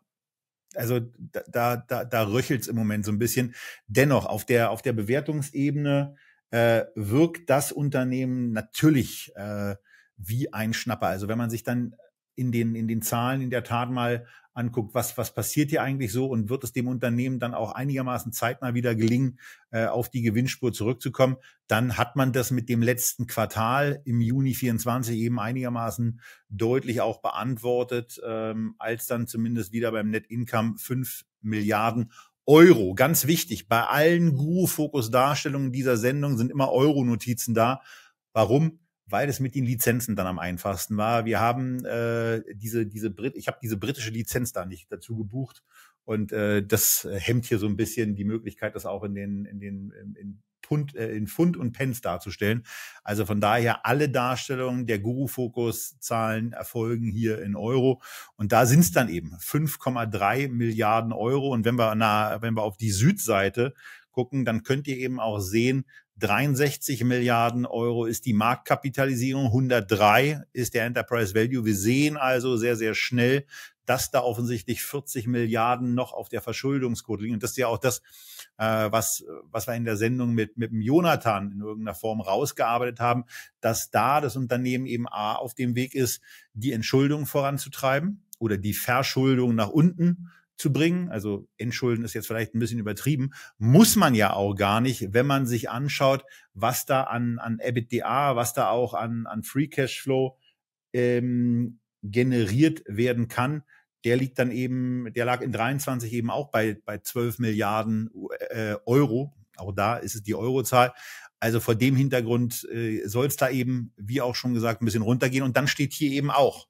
also da, da, da, da röchelt's im Moment so ein bisschen. Dennoch, auf der, auf der Bewertungsebene äh, wirkt das Unternehmen natürlich äh, wie ein Schnapper. Also wenn man sich dann in den, in den Zahlen in der Tat mal anguckt, was, was passiert hier eigentlich so und wird es dem Unternehmen dann auch einigermaßen zeitnah wieder gelingen, äh, auf die Gewinnspur zurückzukommen, dann hat man das mit dem letzten Quartal im Juni 24 eben einigermaßen deutlich auch beantwortet, ähm, als dann zumindest wieder beim Net Income fünf Milliarden Euro, ganz wichtig, bei allen Guru-Fokus-Darstellungen dieser Sendung sind immer Euro-Notizen da. Warum? weil es mit den Lizenzen dann am einfachsten war. Wir haben äh, diese, diese Brit ich habe diese britische Lizenz da nicht dazu gebucht. Und äh, das hemmt hier so ein bisschen die Möglichkeit, das auch in den, in den, in Pund, äh, in Pfund und Pence darzustellen. Also von daher alle Darstellungen der Guru-Fokus-Zahlen erfolgen hier in Euro. Und da sind es dann eben 5,3 Milliarden Euro. Und wenn wir, na, wenn wir auf die Südseite gucken, dann könnt ihr eben auch sehen, 63 Milliarden Euro ist die Marktkapitalisierung, 103 ist der Enterprise Value. Wir sehen also sehr, sehr schnell, dass da offensichtlich 40 Milliarden noch auf der Verschuldungsquote liegen. Und das ist ja auch das, äh, was, was wir in der Sendung mit, mit dem Jonathan in irgendeiner Form rausgearbeitet haben, dass da das Unternehmen eben A auf dem Weg ist, die Entschuldung voranzutreiben oder die Verschuldung nach unten zu bringen. Also entschulden ist jetzt vielleicht ein bisschen übertrieben. Muss man ja auch gar nicht, wenn man sich anschaut, was da an, an EBITDA, was da auch an, an Free Cashflow ähm, generiert werden kann. Der liegt dann eben, der lag in 23 eben auch bei, bei 12 Milliarden äh, Euro. Auch da ist es die Eurozahl. Also vor dem Hintergrund äh, soll es da eben, wie auch schon gesagt, ein bisschen runtergehen. Und dann steht hier eben auch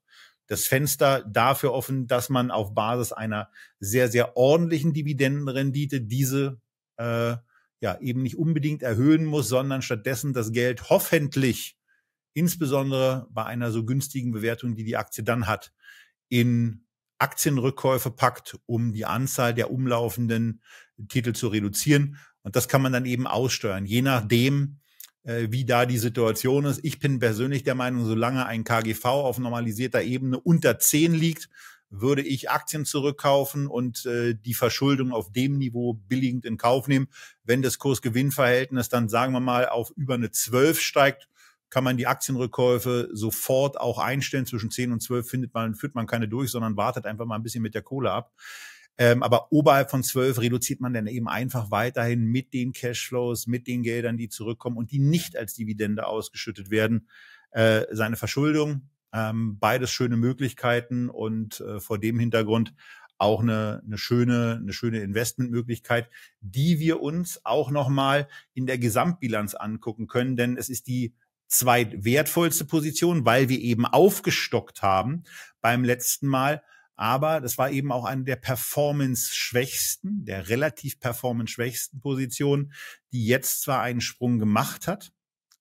das Fenster dafür offen, dass man auf Basis einer sehr, sehr ordentlichen Dividendenrendite diese äh, ja eben nicht unbedingt erhöhen muss, sondern stattdessen das Geld hoffentlich insbesondere bei einer so günstigen Bewertung, die die Aktie dann hat, in Aktienrückkäufe packt, um die Anzahl der umlaufenden Titel zu reduzieren. Und das kann man dann eben aussteuern, je nachdem, äh, wie da die Situation ist. Ich bin persönlich der Meinung, solange ein KGV auf normalisierter Ebene unter 10 liegt, würde ich Aktien zurückkaufen und äh, die Verschuldung auf dem Niveau billigend in Kauf nehmen. Wenn das Kursgewinnverhältnis dann, sagen wir mal, auf über eine 12 steigt, kann man die Aktienrückkäufe sofort auch einstellen. Zwischen 10 und 12 findet man, führt man keine durch, sondern wartet einfach mal ein bisschen mit der Kohle ab. Ähm, aber oberhalb von zwölf reduziert man dann eben einfach weiterhin mit den Cashflows, mit den Geldern, die zurückkommen und die nicht als Dividende ausgeschüttet werden, äh, seine Verschuldung. Ähm, beides schöne Möglichkeiten und äh, vor dem Hintergrund auch eine, eine schöne, eine schöne Investmentmöglichkeit, die wir uns auch nochmal in der Gesamtbilanz angucken können, denn es ist die zweitwertvollste Position, weil wir eben aufgestockt haben beim letzten Mal aber das war eben auch eine der performance-schwächsten, der relativ performance-schwächsten Position, die jetzt zwar einen Sprung gemacht hat,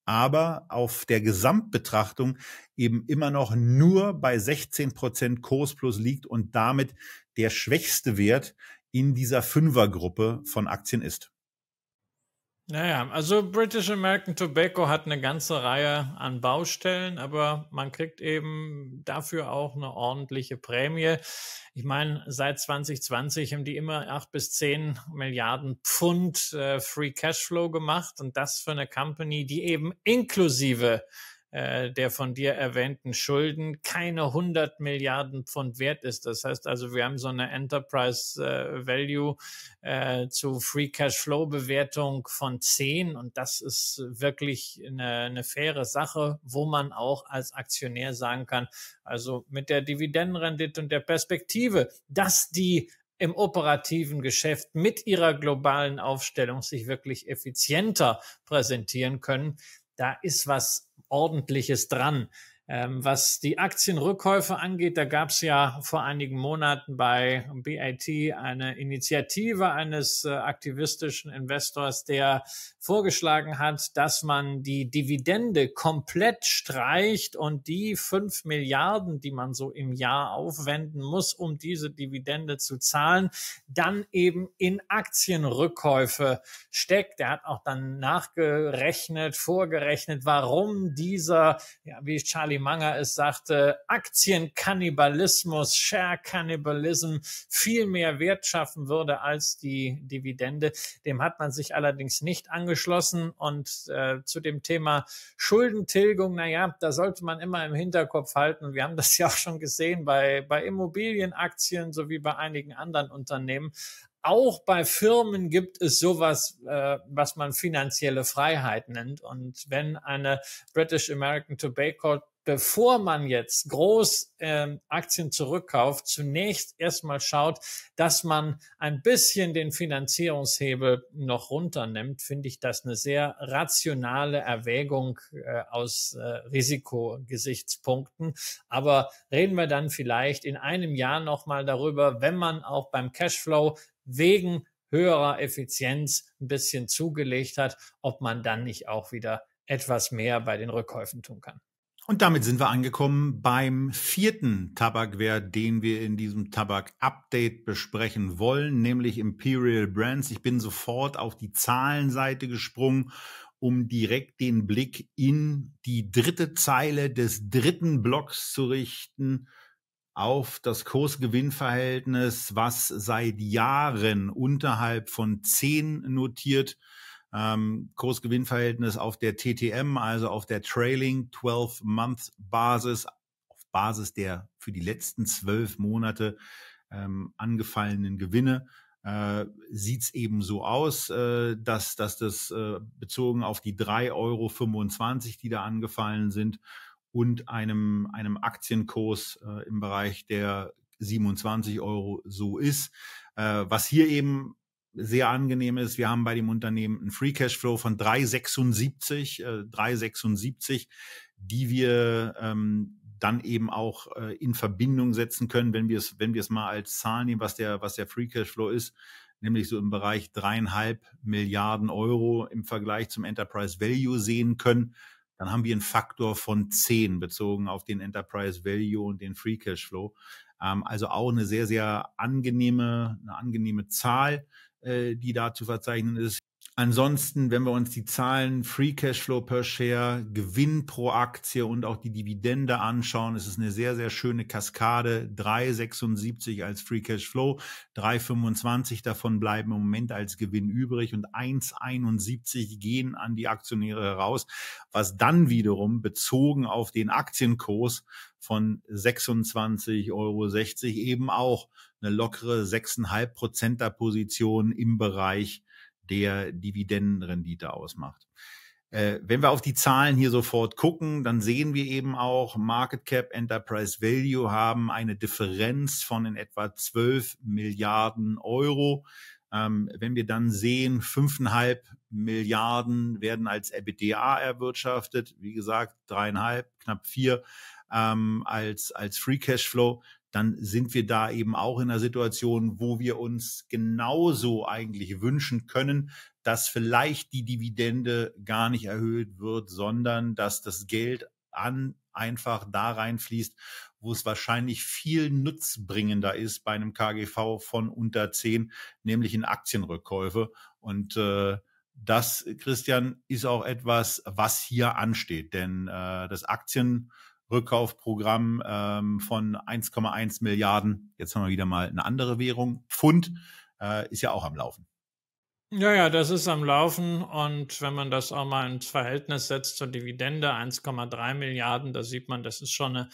aber auf der Gesamtbetrachtung eben immer noch nur bei 16 Prozent Kurs plus liegt und damit der schwächste Wert in dieser Fünfergruppe von Aktien ist. Naja, also British American Tobacco hat eine ganze Reihe an Baustellen, aber man kriegt eben dafür auch eine ordentliche Prämie. Ich meine, seit 2020 haben die immer acht bis zehn Milliarden Pfund äh, Free Cashflow gemacht und das für eine Company, die eben inklusive äh, der von dir erwähnten Schulden keine 100 Milliarden Pfund wert ist. Das heißt also, wir haben so eine Enterprise äh, Value äh, zu Free Cash Flow Bewertung von 10 und das ist wirklich eine, eine faire Sache, wo man auch als Aktionär sagen kann, also mit der Dividendenrendite und der Perspektive, dass die im operativen Geschäft mit ihrer globalen Aufstellung sich wirklich effizienter präsentieren können. Da ist was ordentliches dran. Ähm, was die Aktienrückkäufe angeht, da gab es ja vor einigen Monaten bei BIT eine Initiative eines äh, aktivistischen Investors, der vorgeschlagen hat, dass man die Dividende komplett streicht und die fünf Milliarden, die man so im Jahr aufwenden muss, um diese Dividende zu zahlen, dann eben in Aktienrückkäufe steckt. Er hat auch dann nachgerechnet, vorgerechnet, warum dieser, ja, wie Charlie Ali Manger es sagte, Aktienkannibalismus, Share-Kannibalism viel mehr Wert schaffen würde als die Dividende. Dem hat man sich allerdings nicht angeschlossen. Und äh, zu dem Thema Schuldentilgung, naja, da sollte man immer im Hinterkopf halten. Wir haben das ja auch schon gesehen bei, bei Immobilienaktien sowie bei einigen anderen Unternehmen auch bei Firmen gibt es sowas, äh, was man finanzielle Freiheit nennt. Und wenn eine British American Tobacco bevor man jetzt groß ähm, Aktien zurückkauft, zunächst erstmal schaut, dass man ein bisschen den Finanzierungshebel noch runternimmt, finde ich das eine sehr rationale Erwägung äh, aus äh, Risikogesichtspunkten. Aber reden wir dann vielleicht in einem Jahr nochmal darüber, wenn man auch beim Cashflow wegen höherer Effizienz ein bisschen zugelegt hat, ob man dann nicht auch wieder etwas mehr bei den Rückkäufen tun kann. Und damit sind wir angekommen beim vierten Tabakwert, den wir in diesem Tabak-Update besprechen wollen, nämlich Imperial Brands. Ich bin sofort auf die Zahlenseite gesprungen, um direkt den Blick in die dritte Zeile des dritten Blocks zu richten auf das Kursgewinnverhältnis, was seit Jahren unterhalb von 10 notiert ähm, Kursgewinnverhältnis auf der TTM, also auf der Trailing 12-Month-Basis, auf Basis der für die letzten zwölf Monate ähm, angefallenen Gewinne, äh, sieht es eben so aus, äh, dass, dass das äh, bezogen auf die 3,25 Euro, die da angefallen sind, und einem, einem Aktienkurs äh, im Bereich der 27 Euro so ist. Äh, was hier eben sehr angenehm ist. Wir haben bei dem Unternehmen einen Free Cashflow von 3,76, äh, 3,76, die wir ähm, dann eben auch äh, in Verbindung setzen können, wenn wir es, wenn wir es mal als Zahl nehmen, was der, was der Free Cashflow ist, nämlich so im Bereich dreieinhalb Milliarden Euro im Vergleich zum Enterprise Value sehen können, dann haben wir einen Faktor von zehn bezogen auf den Enterprise Value und den Free Cashflow. Ähm, also auch eine sehr, sehr angenehme, eine angenehme Zahl. Äh, die da zu verzeichnen ist. Ansonsten, wenn wir uns die Zahlen Free Cashflow per Share, Gewinn pro Aktie und auch die Dividende anschauen, ist es eine sehr, sehr schöne Kaskade. 3,76 als Free Cashflow, 3,25 davon bleiben im Moment als Gewinn übrig und 1,71 gehen an die Aktionäre heraus, was dann wiederum bezogen auf den Aktienkurs von 26,60 Euro eben auch eine lockere 6,5 Prozenter Position im Bereich der Dividendenrendite ausmacht. Äh, wenn wir auf die Zahlen hier sofort gucken, dann sehen wir eben auch, Market Cap, Enterprise Value haben eine Differenz von in etwa 12 Milliarden Euro. Ähm, wenn wir dann sehen, 5,5 Milliarden werden als EBITDA erwirtschaftet, wie gesagt, 3,5, knapp 4 ähm, als, als Free Flow, dann sind wir da eben auch in einer Situation, wo wir uns genauso eigentlich wünschen können, dass vielleicht die Dividende gar nicht erhöht wird, sondern dass das Geld an einfach da reinfließt, wo es wahrscheinlich viel nutzbringender ist bei einem KGV von unter 10, nämlich in Aktienrückkäufe. Und äh, das, Christian, ist auch etwas, was hier ansteht. Denn äh, das Aktien Rückkaufprogramm ähm, von 1,1 Milliarden. Jetzt haben wir wieder mal eine andere Währung. Pfund äh, ist ja auch am Laufen. Ja, ja, das ist am Laufen und wenn man das auch mal ins Verhältnis setzt zur Dividende 1,3 Milliarden, da sieht man, das ist schon eine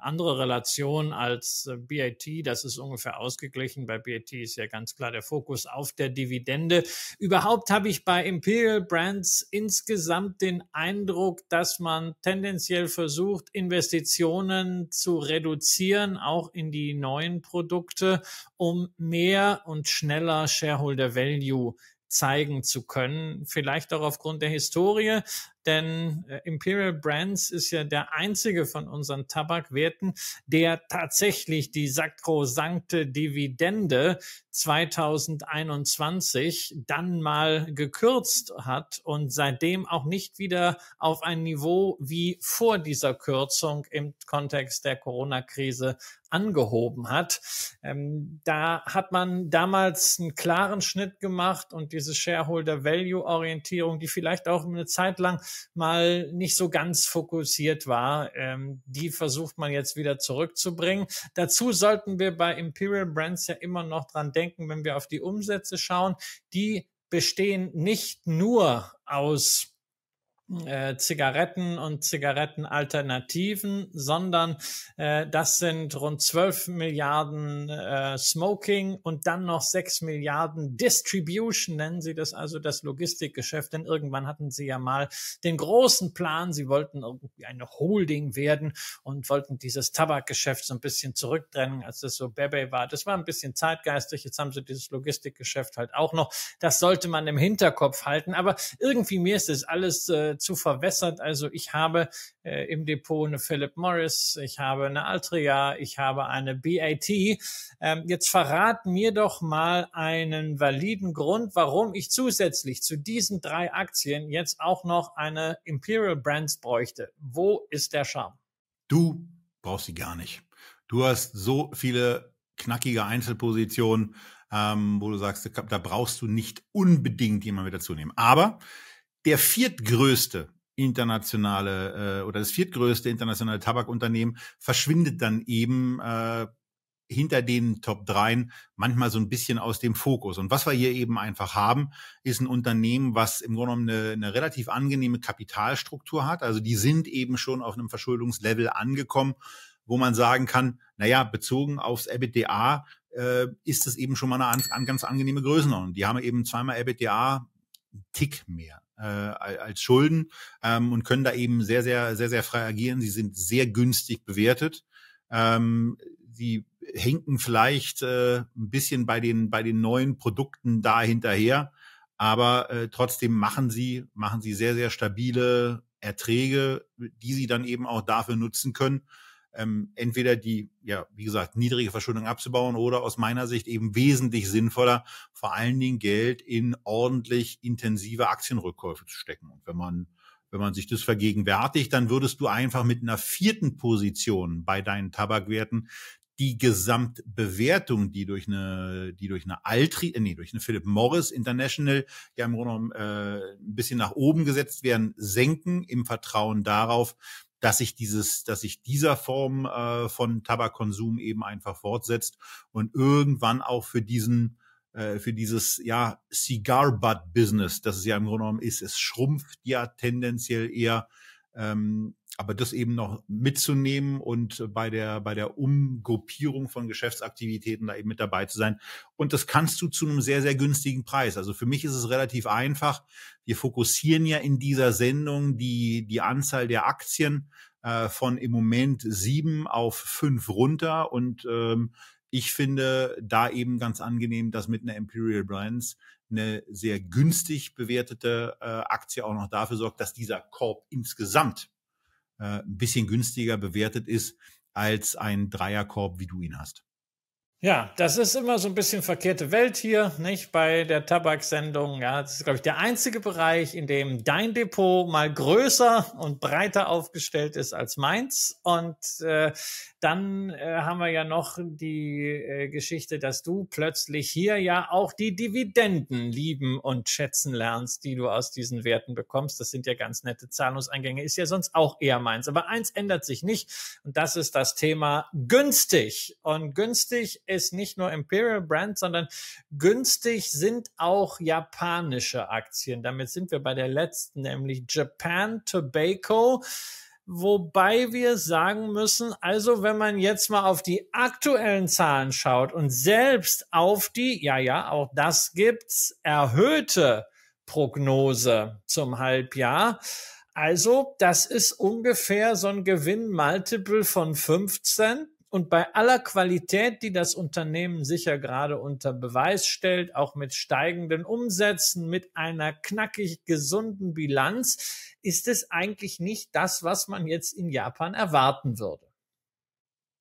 andere Relation als äh, BIT. Das ist ungefähr ausgeglichen. Bei BIT ist ja ganz klar der Fokus auf der Dividende. Überhaupt habe ich bei Imperial Brands insgesamt den Eindruck, dass man tendenziell versucht, Investitionen zu reduzieren, auch in die neuen Produkte, um mehr und schneller Shareholder Value zeigen zu können, vielleicht auch aufgrund der Historie, denn äh, Imperial Brands ist ja der einzige von unseren Tabakwerten, der tatsächlich die sakrosankte Dividende 2021 dann mal gekürzt hat und seitdem auch nicht wieder auf ein Niveau wie vor dieser Kürzung im Kontext der Corona-Krise angehoben hat. Ähm, da hat man damals einen klaren Schnitt gemacht und diese Shareholder-Value-Orientierung, die vielleicht auch eine Zeit lang mal nicht so ganz fokussiert war, ähm, die versucht man jetzt wieder zurückzubringen. Dazu sollten wir bei Imperial Brands ja immer noch dran denken, denken, wenn wir auf die Umsätze schauen, die bestehen nicht nur aus äh, Zigaretten und Zigarettenalternativen, sondern äh, das sind rund 12 Milliarden äh, Smoking und dann noch 6 Milliarden Distribution, nennen sie das also das Logistikgeschäft. Denn irgendwann hatten sie ja mal den großen Plan, sie wollten irgendwie eine Holding werden und wollten dieses Tabakgeschäft so ein bisschen zurückdrängen, als das so Bebe war. Das war ein bisschen zeitgeistig, jetzt haben sie dieses Logistikgeschäft halt auch noch. Das sollte man im Hinterkopf halten, aber irgendwie mir ist das alles äh, zu verwässert. Also ich habe äh, im Depot eine Philip Morris, ich habe eine Altria, ich habe eine BAT. Ähm, jetzt verrat mir doch mal einen validen Grund, warum ich zusätzlich zu diesen drei Aktien jetzt auch noch eine Imperial Brands bräuchte. Wo ist der Charme? Du brauchst sie gar nicht. Du hast so viele knackige Einzelpositionen, ähm, wo du sagst, da brauchst du nicht unbedingt jemanden mit dazu nehmen. Aber der viertgrößte internationale äh, oder das viertgrößte internationale Tabakunternehmen verschwindet dann eben äh, hinter den Top 3 manchmal so ein bisschen aus dem Fokus. Und was wir hier eben einfach haben, ist ein Unternehmen, was im Grunde genommen eine, eine relativ angenehme Kapitalstruktur hat. Also die sind eben schon auf einem Verschuldungslevel angekommen, wo man sagen kann, naja, bezogen aufs EBITDA äh, ist es eben schon mal eine an, an ganz angenehme Größenordnung. Die haben eben zweimal EBITDA Tick mehr äh, als Schulden ähm, und können da eben sehr, sehr, sehr, sehr frei agieren. Sie sind sehr günstig bewertet. Ähm, sie hinken vielleicht äh, ein bisschen bei den, bei den neuen Produkten da hinterher, aber äh, trotzdem machen sie, machen sie sehr, sehr stabile Erträge, die sie dann eben auch dafür nutzen können, ähm, entweder die, ja, wie gesagt, niedrige Verschuldung abzubauen oder aus meiner Sicht eben wesentlich sinnvoller, vor allen Dingen Geld in ordentlich intensive Aktienrückkäufe zu stecken. Und wenn man wenn man sich das vergegenwärtigt, dann würdest du einfach mit einer vierten Position bei deinen Tabakwerten die Gesamtbewertung, die durch eine, die durch eine Altri, äh, nee, durch eine Philip Morris International ja im Grunde genommen äh, ein bisschen nach oben gesetzt werden, senken im Vertrauen darauf, dass sich dieses, dass sich dieser Form äh, von Tabakkonsum eben einfach fortsetzt und irgendwann auch für diesen äh, für dieses ja Cigar Butt Business, das es ja im Grunde genommen ist, es schrumpft ja tendenziell eher ähm, aber das eben noch mitzunehmen und äh, bei der, bei der Umgruppierung von Geschäftsaktivitäten da eben mit dabei zu sein. Und das kannst du zu einem sehr, sehr günstigen Preis. Also für mich ist es relativ einfach. Wir fokussieren ja in dieser Sendung die, die Anzahl der Aktien äh, von im Moment sieben auf fünf runter und, ähm, ich finde da eben ganz angenehm, dass mit einer Imperial Brands eine sehr günstig bewertete äh, Aktie auch noch dafür sorgt, dass dieser Korb insgesamt äh, ein bisschen günstiger bewertet ist als ein Dreierkorb, wie du ihn hast. Ja, das ist immer so ein bisschen verkehrte Welt hier, nicht? Bei der Tabaksendung. Ja, das ist, glaube ich, der einzige Bereich, in dem dein Depot mal größer und breiter aufgestellt ist als meins. Und äh, dann äh, haben wir ja noch die äh, Geschichte, dass du plötzlich hier ja auch die Dividenden lieben und schätzen lernst, die du aus diesen Werten bekommst. Das sind ja ganz nette Zahlungseingänge, ist ja sonst auch eher meins. Aber eins ändert sich nicht. Und das ist das Thema günstig. Und günstig ist nicht nur Imperial Brands, sondern günstig sind auch japanische Aktien. Damit sind wir bei der letzten, nämlich Japan Tobacco. Wobei wir sagen müssen, also wenn man jetzt mal auf die aktuellen Zahlen schaut und selbst auf die, ja, ja, auch das gibt's, erhöhte Prognose zum Halbjahr. Also, das ist ungefähr so ein Gewinn-Multiple von 15 und bei aller Qualität, die das Unternehmen sicher gerade unter Beweis stellt, auch mit steigenden Umsätzen, mit einer knackig gesunden Bilanz, ist es eigentlich nicht das, was man jetzt in Japan erwarten würde.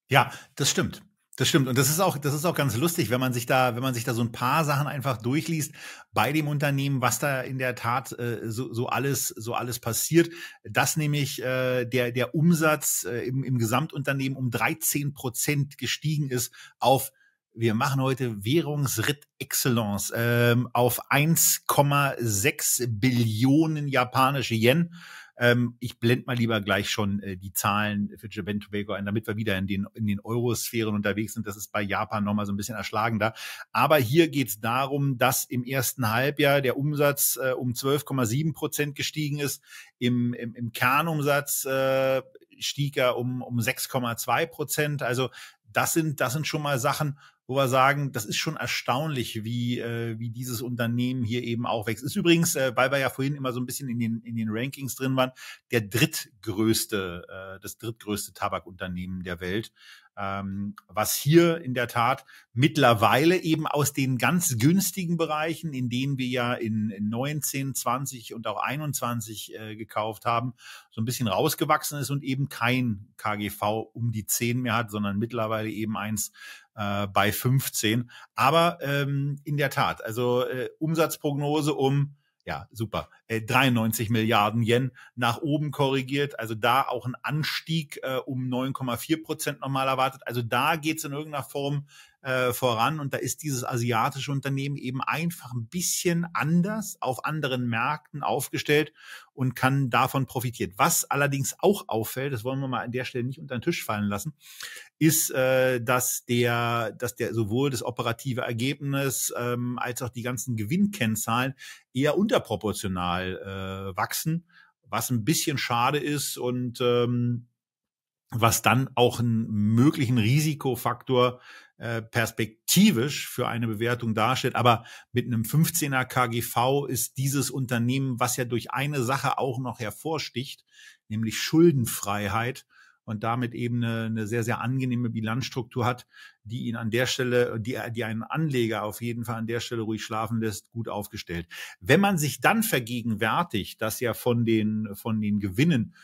Ja, das stimmt. Das stimmt. Und das ist auch, das ist auch ganz lustig, wenn man sich da, wenn man sich da so ein paar Sachen einfach durchliest bei dem Unternehmen, was da in der Tat äh, so, so alles, so alles passiert, dass nämlich äh, der, der Umsatz äh, im, im Gesamtunternehmen um 13 Prozent gestiegen ist auf wir machen heute Währungsritt Excellence ähm, auf 1,6 Billionen japanische Yen. Ähm, ich blende mal lieber gleich schon äh, die Zahlen für Japan Tobacco ein, damit wir wieder in den, in den Eurosphären unterwegs sind. Das ist bei Japan nochmal so ein bisschen erschlagender. Aber hier geht es darum, dass im ersten Halbjahr der Umsatz äh, um 12,7 Prozent gestiegen ist. Im, im, im Kernumsatz äh, stieg er um, um 6,2 Prozent. Also das sind, das sind schon mal Sachen, wo wir sagen, das ist schon erstaunlich, wie, äh, wie dieses Unternehmen hier eben auch wächst. Ist übrigens, äh, weil wir ja vorhin immer so ein bisschen in den, in den Rankings drin waren, der drittgrößte, äh, das drittgrößte Tabakunternehmen der Welt. Ähm, was hier in der Tat mittlerweile eben aus den ganz günstigen Bereichen, in denen wir ja in, in 19, 20 und auch 21 äh, gekauft haben, so ein bisschen rausgewachsen ist und eben kein KGV um die 10 mehr hat, sondern mittlerweile eben eins äh, bei 15. Aber ähm, in der Tat, also äh, Umsatzprognose um ja, super. Äh, 93 Milliarden Yen nach oben korrigiert. Also da auch ein Anstieg äh, um 9,4 Prozent nochmal erwartet. Also da geht es in irgendeiner Form äh, voran. Und da ist dieses asiatische Unternehmen eben einfach ein bisschen anders auf anderen Märkten aufgestellt und kann davon profitiert. Was allerdings auch auffällt, das wollen wir mal an der Stelle nicht unter den Tisch fallen lassen, ist, äh, dass der, dass der sowohl das operative Ergebnis ähm, als auch die ganzen Gewinnkennzahlen eher unterproportional äh, wachsen, was ein bisschen schade ist und ähm, was dann auch einen möglichen Risikofaktor äh, perspektivisch für eine Bewertung darstellt. Aber mit einem 15er KGV ist dieses Unternehmen, was ja durch eine Sache auch noch hervorsticht, nämlich Schuldenfreiheit und damit eben eine, eine sehr, sehr angenehme Bilanzstruktur hat, die ihn an der Stelle, die, die einen Anleger auf jeden Fall an der Stelle ruhig schlafen lässt, gut aufgestellt. Wenn man sich dann vergegenwärtigt, dass ja von den, von den Gewinnen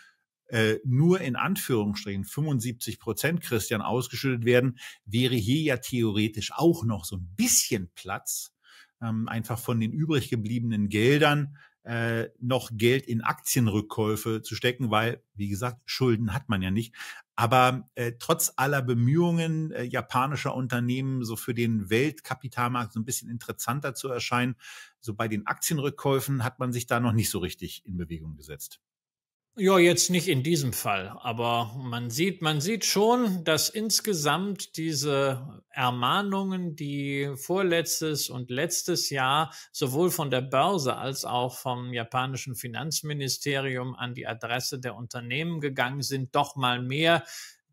äh, nur in Anführungsstrichen 75 Prozent Christian ausgeschüttet werden, wäre hier ja theoretisch auch noch so ein bisschen Platz, ähm, einfach von den übrig gebliebenen Geldern äh, noch Geld in Aktienrückkäufe zu stecken, weil, wie gesagt, Schulden hat man ja nicht. Aber äh, trotz aller Bemühungen äh, japanischer Unternehmen, so für den Weltkapitalmarkt so ein bisschen interessanter zu erscheinen, so bei den Aktienrückkäufen hat man sich da noch nicht so richtig in Bewegung gesetzt. Ja, jetzt nicht in diesem Fall, aber man sieht, man sieht schon, dass insgesamt diese Ermahnungen, die vorletztes und letztes Jahr sowohl von der Börse als auch vom japanischen Finanzministerium an die Adresse der Unternehmen gegangen sind, doch mal mehr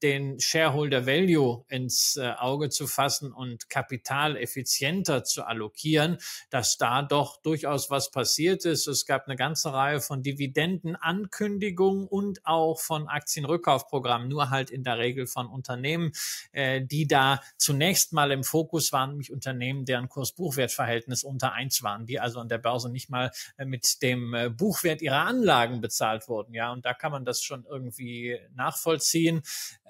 den Shareholder Value ins äh, Auge zu fassen und Kapital effizienter zu allokieren, dass da doch durchaus was passiert ist. Es gab eine ganze Reihe von Dividendenankündigungen und auch von Aktienrückkaufprogrammen, nur halt in der Regel von Unternehmen, äh, die da zunächst mal im Fokus waren, nämlich Unternehmen, deren Kurs-Buchwert-Verhältnis unter eins waren, die also an der Börse nicht mal äh, mit dem Buchwert ihrer Anlagen bezahlt wurden. Ja, und da kann man das schon irgendwie nachvollziehen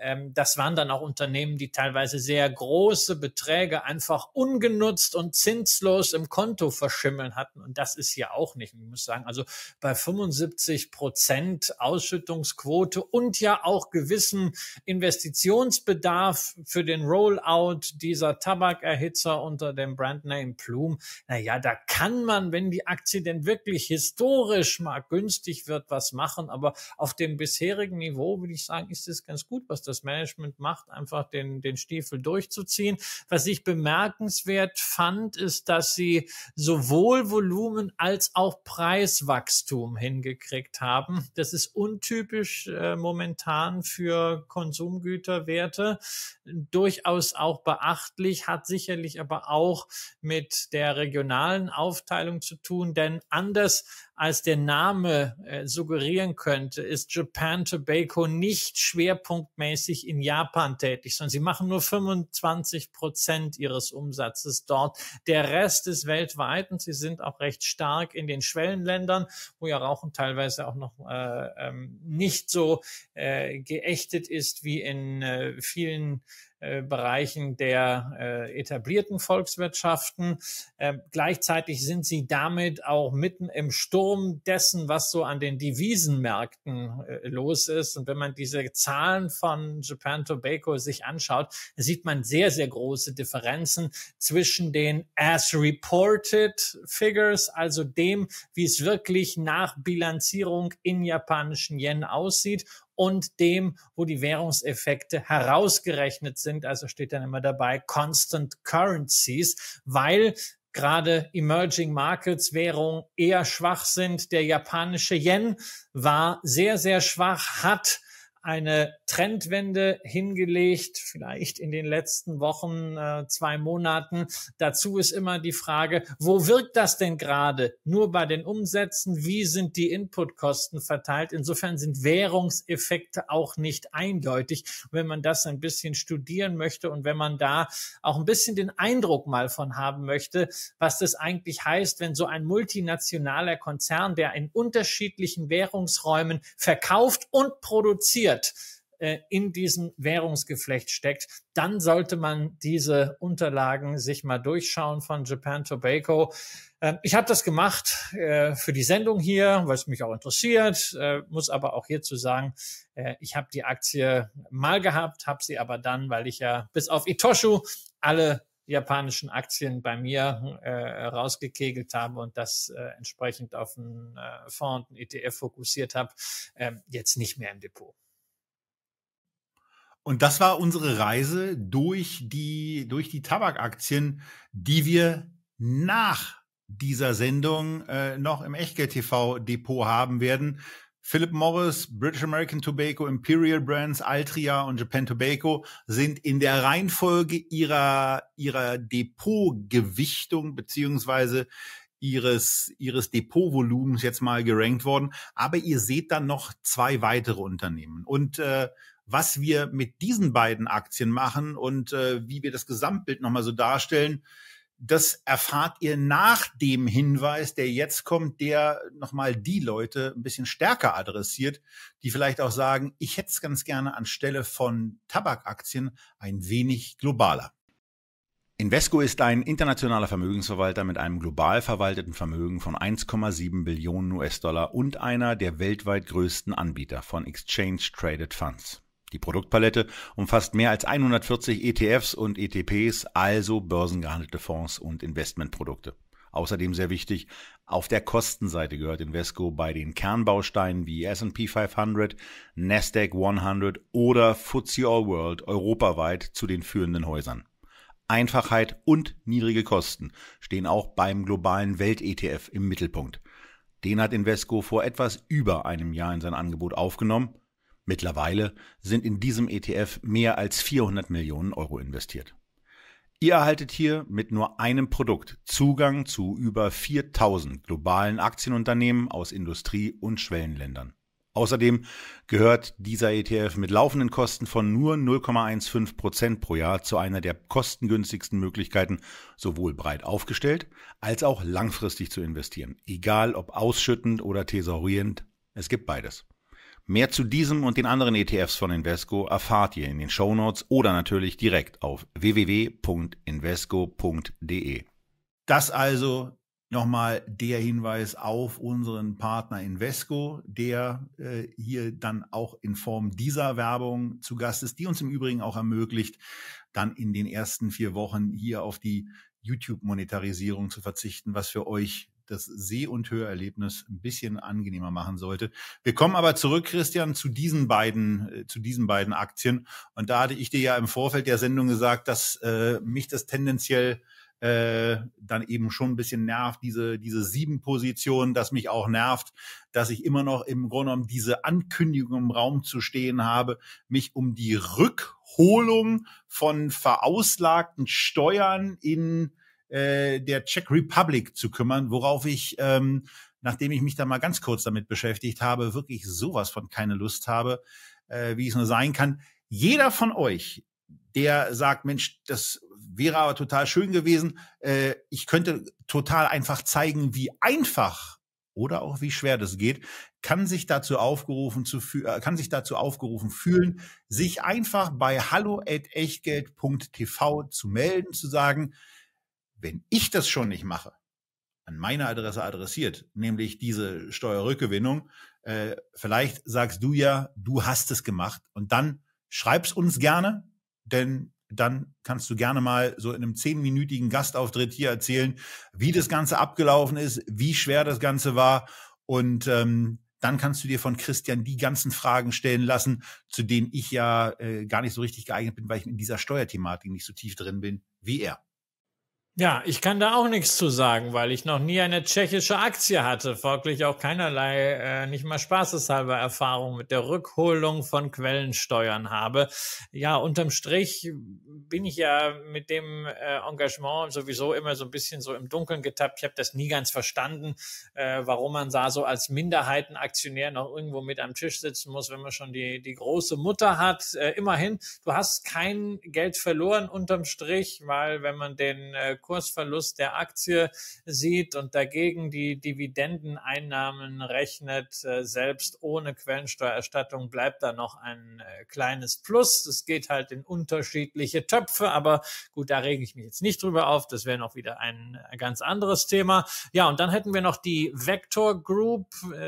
ähm, das waren dann auch Unternehmen, die teilweise sehr große Beträge einfach ungenutzt und zinslos im Konto verschimmeln hatten. Und das ist hier auch nicht. Ich muss sagen, also bei 75 Prozent Ausschüttungsquote und ja auch gewissen Investitionsbedarf für den Rollout dieser Tabakerhitzer unter dem Brandname Plum. Naja, da kann man, wenn die Aktie denn wirklich historisch mal günstig wird, was machen. Aber auf dem bisherigen Niveau, würde ich sagen, ist es ganz gut, was das das Management macht, einfach den, den Stiefel durchzuziehen. Was ich bemerkenswert fand, ist, dass sie sowohl Volumen als auch Preiswachstum hingekriegt haben. Das ist untypisch äh, momentan für Konsumgüterwerte. Durchaus auch beachtlich, hat sicherlich aber auch mit der regionalen Aufteilung zu tun, denn anders als der Name äh, suggerieren könnte, ist Japan Tobacco nicht schwerpunktmäßig in Japan tätig, sondern sie machen nur 25 Prozent ihres Umsatzes dort. Der Rest ist weltweit und sie sind auch recht stark in den Schwellenländern, wo ja Rauchen teilweise auch noch äh, ähm, nicht so äh, geächtet ist wie in äh, vielen äh, Bereichen der äh, etablierten Volkswirtschaften. Ähm, gleichzeitig sind sie damit auch mitten im Sturm dessen, was so an den Devisenmärkten äh, los ist. Und wenn man diese Zahlen von Japan Tobacco sich anschaut, sieht man sehr, sehr große Differenzen zwischen den as reported figures, also dem, wie es wirklich nach Bilanzierung in japanischen Yen aussieht und dem, wo die Währungseffekte herausgerechnet sind. Also steht dann immer dabei Constant Currencies, weil gerade Emerging Markets Währungen eher schwach sind. Der japanische Yen war sehr, sehr schwach, hat eine Trendwende hingelegt, vielleicht in den letzten Wochen, äh, zwei Monaten. Dazu ist immer die Frage, wo wirkt das denn gerade? Nur bei den Umsätzen, wie sind die Inputkosten verteilt? Insofern sind Währungseffekte auch nicht eindeutig. wenn man das ein bisschen studieren möchte und wenn man da auch ein bisschen den Eindruck mal von haben möchte, was das eigentlich heißt, wenn so ein multinationaler Konzern, der in unterschiedlichen Währungsräumen verkauft und produziert, kompliziert äh, in diesem Währungsgeflecht steckt, dann sollte man diese Unterlagen sich mal durchschauen von Japan Tobacco. Ähm, ich habe das gemacht äh, für die Sendung hier, weil es mich auch interessiert, äh, muss aber auch hierzu sagen, ich habe die Aktie mal gehabt, habe sie aber dann, weil ich ja bis auf Itoshu alle japanischen Aktien bei mir rausgekegelt habe und das entsprechend auf einen äh, Fonds und einen ETF fokussiert habe, ähm, jetzt nicht mehr im Depot. Und das war unsere Reise durch die, durch die Tabakaktien, die wir nach dieser Sendung äh, noch im Echtgeld-TV-Depot haben werden. Philip Morris, British American Tobacco, Imperial Brands, Altria und Japan Tobacco sind in der Reihenfolge ihrer, ihrer Depotgewichtung beziehungsweise ihres, ihres Depotvolumens jetzt mal gerankt worden. Aber ihr seht dann noch zwei weitere Unternehmen. Und äh, was wir mit diesen beiden Aktien machen und äh, wie wir das Gesamtbild nochmal so darstellen, das erfahrt ihr nach dem Hinweis, der jetzt kommt, der nochmal die Leute ein bisschen stärker adressiert, die vielleicht auch sagen, ich hätte es ganz gerne anstelle von Tabakaktien ein wenig globaler. Invesco ist ein internationaler Vermögensverwalter mit einem global verwalteten Vermögen von 1,7 Billionen US-Dollar und einer der weltweit größten Anbieter von Exchange Traded Funds. Die Produktpalette umfasst mehr als 140 ETFs und ETPs, also börsengehandelte Fonds und Investmentprodukte. Außerdem sehr wichtig, auf der Kostenseite gehört Invesco bei den Kernbausteinen wie S&P 500, Nasdaq 100 oder FTSE All World europaweit zu den führenden Häusern. Einfachheit und niedrige Kosten stehen auch beim globalen Welt-ETF im Mittelpunkt. Den hat Invesco vor etwas über einem Jahr in sein Angebot aufgenommen Mittlerweile sind in diesem ETF mehr als 400 Millionen Euro investiert. Ihr erhaltet hier mit nur einem Produkt Zugang zu über 4000 globalen Aktienunternehmen aus Industrie- und Schwellenländern. Außerdem gehört dieser ETF mit laufenden Kosten von nur 0,15 Prozent pro Jahr zu einer der kostengünstigsten Möglichkeiten, sowohl breit aufgestellt als auch langfristig zu investieren, egal ob ausschüttend oder thesaurierend, es gibt beides. Mehr zu diesem und den anderen ETFs von Invesco erfahrt ihr in den Show Notes oder natürlich direkt auf www.invesco.de. Das also nochmal der Hinweis auf unseren Partner Invesco, der äh, hier dann auch in Form dieser Werbung zu Gast ist, die uns im Übrigen auch ermöglicht, dann in den ersten vier Wochen hier auf die YouTube-Monetarisierung zu verzichten, was für euch das Seh- und Hörerlebnis ein bisschen angenehmer machen sollte. Wir kommen aber zurück, Christian, zu diesen beiden, äh, zu diesen beiden Aktien. Und da hatte ich dir ja im Vorfeld der Sendung gesagt, dass äh, mich das tendenziell äh, dann eben schon ein bisschen nervt, diese, diese sieben Positionen, dass mich auch nervt, dass ich immer noch im Grunde genommen diese Ankündigung im Raum zu stehen habe, mich um die Rückholung von verauslagten Steuern in äh, der Czech Republic zu kümmern, worauf ich, ähm, nachdem ich mich da mal ganz kurz damit beschäftigt habe, wirklich sowas von keine Lust habe, äh, wie es nur sein kann. Jeder von euch, der sagt, Mensch, das wäre aber total schön gewesen, äh, ich könnte total einfach zeigen, wie einfach oder auch wie schwer das geht, kann sich dazu aufgerufen zu fü- äh, kann sich dazu aufgerufen fühlen, sich einfach bei hallo@echtgeld.tv zu melden, zu sagen, wenn ich das schon nicht mache, an meine Adresse adressiert, nämlich diese Steuerrückgewinnung, äh, vielleicht sagst du ja, du hast es gemacht und dann schreib's uns gerne, denn dann kannst du gerne mal so in einem zehnminütigen Gastauftritt hier erzählen, wie das Ganze abgelaufen ist, wie schwer das Ganze war und ähm, dann kannst du dir von Christian die ganzen Fragen stellen lassen, zu denen ich ja äh, gar nicht so richtig geeignet bin, weil ich in dieser Steuerthematik nicht so tief drin bin wie er. Ja, ich kann da auch nichts zu sagen, weil ich noch nie eine tschechische Aktie hatte, folglich auch keinerlei, äh, nicht mal spaßeshalber Erfahrung mit der Rückholung von Quellensteuern habe. Ja, unterm Strich bin ich ja mit dem äh, Engagement sowieso immer so ein bisschen so im Dunkeln getappt. Ich habe das nie ganz verstanden, äh, warum man da so als Minderheitenaktionär noch irgendwo mit am Tisch sitzen muss, wenn man schon die, die große Mutter hat. Äh, immerhin, du hast kein Geld verloren unterm Strich, weil wenn man den äh, Kursverlust der Aktie sieht und dagegen die Dividendeneinnahmen rechnet, äh, selbst ohne Quellensteuererstattung bleibt da noch ein äh, kleines Plus. Es geht halt in unterschiedliche Töpfe, aber gut, da rege ich mich jetzt nicht drüber auf. Das wäre noch wieder ein äh, ganz anderes Thema. Ja, und dann hätten wir noch die Vector Group.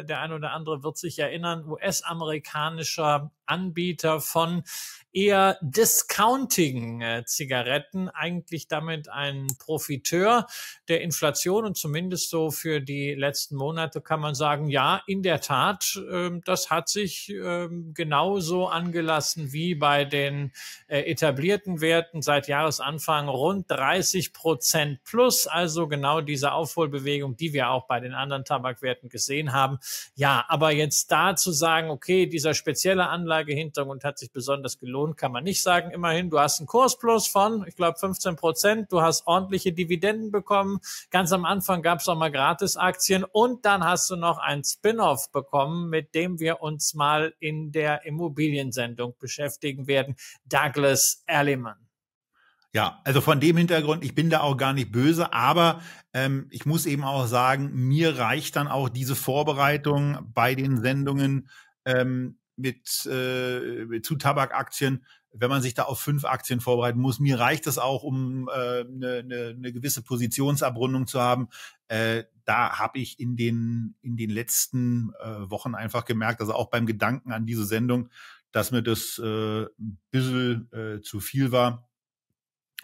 Der eine oder andere wird sich erinnern, US-amerikanischer Anbieter von eher discountigen Zigaretten, eigentlich damit ein Profiteur der Inflation und zumindest so für die letzten Monate kann man sagen, ja, in der Tat, ähm, das hat sich ähm, genauso angelassen wie bei den äh, etablierten Werten seit Jahresanfang rund 30 Prozent plus, also genau diese Aufholbewegung, die wir auch bei den anderen Tabakwerten gesehen haben. Ja, aber jetzt da zu sagen, okay, dieser spezielle Anlagehintergrund hat sich besonders gelohnt, kann man nicht sagen. Immerhin, du hast einen Kursplus von, ich glaube, 15 Prozent, du hast ordentlich monatliche Dividenden bekommen. Ganz am Anfang gab es auch mal Gratisaktien und dann hast du noch ein Spin-off bekommen, mit dem wir uns mal in der Immobiliensendung beschäftigen werden. Douglas Elliman. Ja, also von dem Hintergrund, ich bin da auch gar nicht böse, aber ähm, ich muss eben auch sagen, mir reicht dann auch diese Vorbereitung bei den Sendungen ähm, mit, äh, zu Tabakaktien wenn man sich da auf fünf Aktien vorbereiten muss, mir reicht es auch, um äh, ne, ne eine gewisse Positionsabrundung zu haben. Äh, da habe ich in den, in den letzten äh, Wochen einfach gemerkt, also auch beim Gedanken an diese Sendung, dass mir das äh, ein bisschen äh, zu viel war.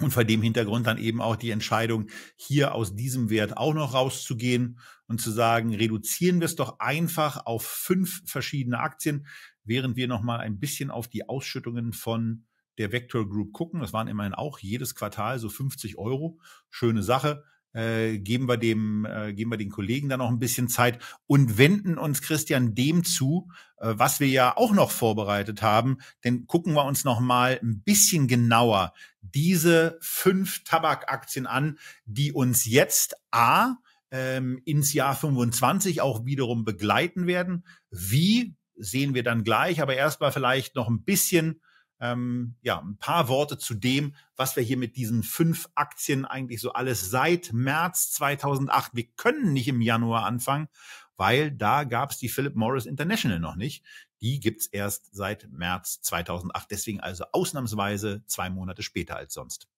Und vor dem Hintergrund dann eben auch die Entscheidung, hier aus diesem Wert auch noch rauszugehen und zu sagen, reduzieren wir es doch einfach auf fünf verschiedene Aktien während wir nochmal ein bisschen auf die Ausschüttungen von der Vector Group gucken. Das waren immerhin auch jedes Quartal so 50 Euro. Schöne Sache. Äh, geben wir dem, äh, geben wir den Kollegen dann noch ein bisschen Zeit und wenden uns Christian dem zu, äh, was wir ja auch noch vorbereitet haben. Denn gucken wir uns noch mal ein bisschen genauer diese fünf Tabakaktien an, die uns jetzt a ähm, ins Jahr 25 auch wiederum begleiten werden. Wie sehen wir dann gleich. Aber erstmal vielleicht noch ein bisschen, ähm, ja, ein paar Worte zu dem, was wir hier mit diesen fünf Aktien eigentlich so alles seit März 2008. Wir können nicht im Januar anfangen, weil da gab es die Philip Morris International noch nicht. Die gibt's erst seit März 2008. Deswegen also ausnahmsweise zwei Monate später als sonst.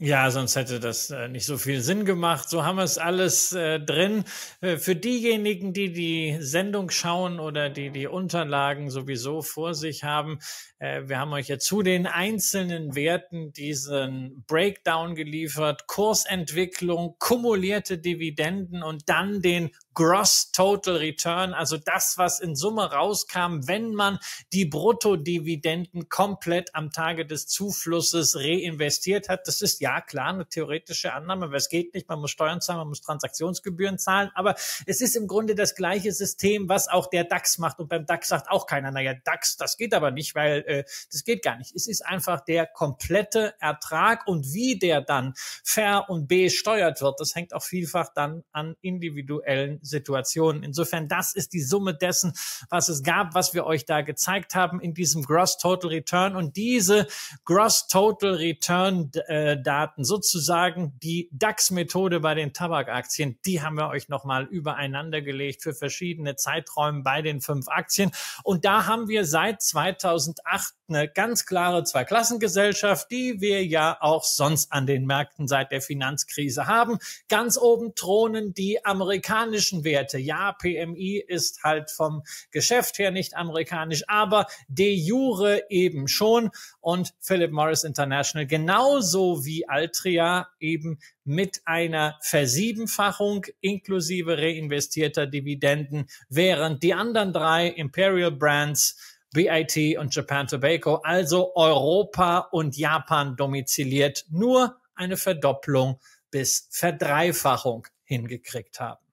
Ja, sonst hätte das äh, nicht so viel Sinn gemacht. So haben wir es alles äh, drin. Äh, für diejenigen, die die Sendung schauen oder die die Unterlagen sowieso vor sich haben, äh, wir haben euch ja zu den einzelnen Werten diesen Breakdown geliefert, Kursentwicklung, kumulierte Dividenden und dann den Gross Total Return, also das, was in Summe rauskam, wenn man die Bruttodividenden komplett am Tage des Zuflusses reinvestiert hat. Das ist ja klar eine theoretische Annahme, aber es geht nicht. Man muss Steuern zahlen, man muss Transaktionsgebühren zahlen, aber es ist im Grunde das gleiche System, was auch der DAX macht. Und beim DAX sagt auch keiner, naja, DAX, das geht aber nicht, weil äh, das geht gar nicht. Es ist einfach der komplette Ertrag und wie der dann fair und besteuert wird, das hängt auch vielfach dann an individuellen Situationen. Insofern, das ist die Summe dessen, was es gab, was wir euch da gezeigt haben in diesem Gross Total Return und diese Gross Total Return äh, Daten, sozusagen die DAX-Methode bei den Tabakaktien, die haben wir euch nochmal übereinander gelegt für verschiedene Zeiträume bei den fünf Aktien. Und da haben wir seit 2008 eine ganz klare Zweiklassengesellschaft, die wir ja auch sonst an den Märkten seit der Finanzkrise haben. Ganz oben thronen die amerikanischen Menschenwerte. Ja, PMI ist halt vom Geschäft her nicht amerikanisch, aber de jure eben schon. Und Philip Morris International genauso wie Altria eben mit einer Versiebenfachung inklusive reinvestierter Dividenden, während die anderen drei Imperial Brands BIT und Japan Tobacco, also Europa und Japan domiziliert, nur eine Verdopplung bis Verdreifachung hingekriegt haben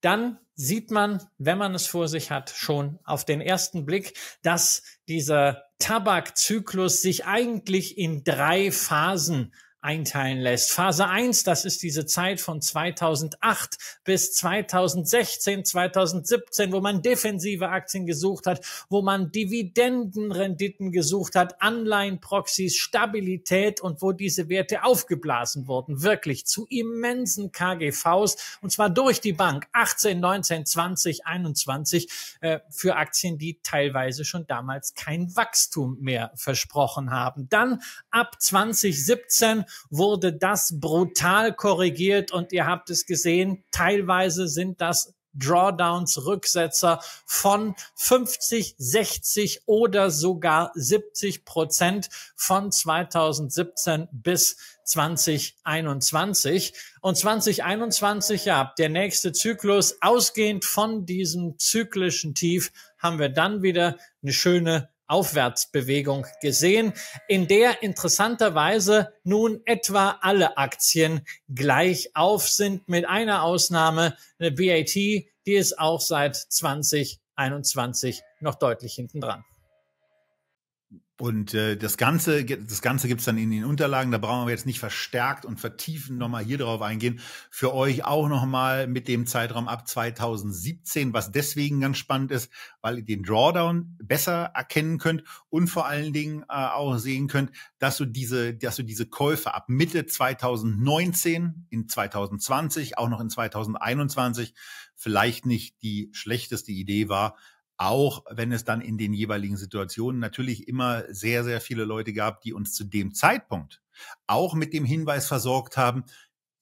dann sieht man, wenn man es vor sich hat, schon auf den ersten Blick, dass dieser Tabakzyklus sich eigentlich in drei Phasen einteilen lässt. Phase 1, das ist diese Zeit von 2008 bis 2016, 2017, wo man defensive Aktien gesucht hat, wo man Dividendenrenditen gesucht hat, Anleihenproxys, Stabilität und wo diese Werte aufgeblasen wurden, wirklich zu immensen KGVs und zwar durch die Bank 18, 19, 20, 21 äh, für Aktien, die teilweise schon damals kein Wachstum mehr versprochen haben. Dann ab 2017 wurde das brutal korrigiert und ihr habt es gesehen, teilweise sind das Drawdowns, Rücksetzer von 50, 60 oder sogar 70 Prozent von 2017 bis 2021. Und 2021, ja, der nächste Zyklus, ausgehend von diesem zyklischen Tief, haben wir dann wieder eine schöne Aufwärtsbewegung gesehen, in der interessanterweise nun etwa alle Aktien gleich auf sind, mit einer Ausnahme, eine BAT, die ist auch seit 2021 noch deutlich hinten dran. Und äh, das Ganze, das Ganze gibt's dann in den Unterlagen, da brauchen wir jetzt nicht verstärkt und vertiefend nochmal hier drauf eingehen. Für euch auch nochmal mit dem Zeitraum ab 2017, was deswegen ganz spannend ist, weil ihr den Drawdown besser erkennen könnt und vor allen Dingen äh, auch sehen könnt, dass du diese, dass du diese Käufe ab Mitte 2019, in 2020, auch noch in 2021 vielleicht nicht die schlechteste Idee war, auch wenn es dann in den jeweiligen Situationen natürlich immer sehr, sehr viele Leute gab, die uns zu dem Zeitpunkt auch mit dem Hinweis versorgt haben,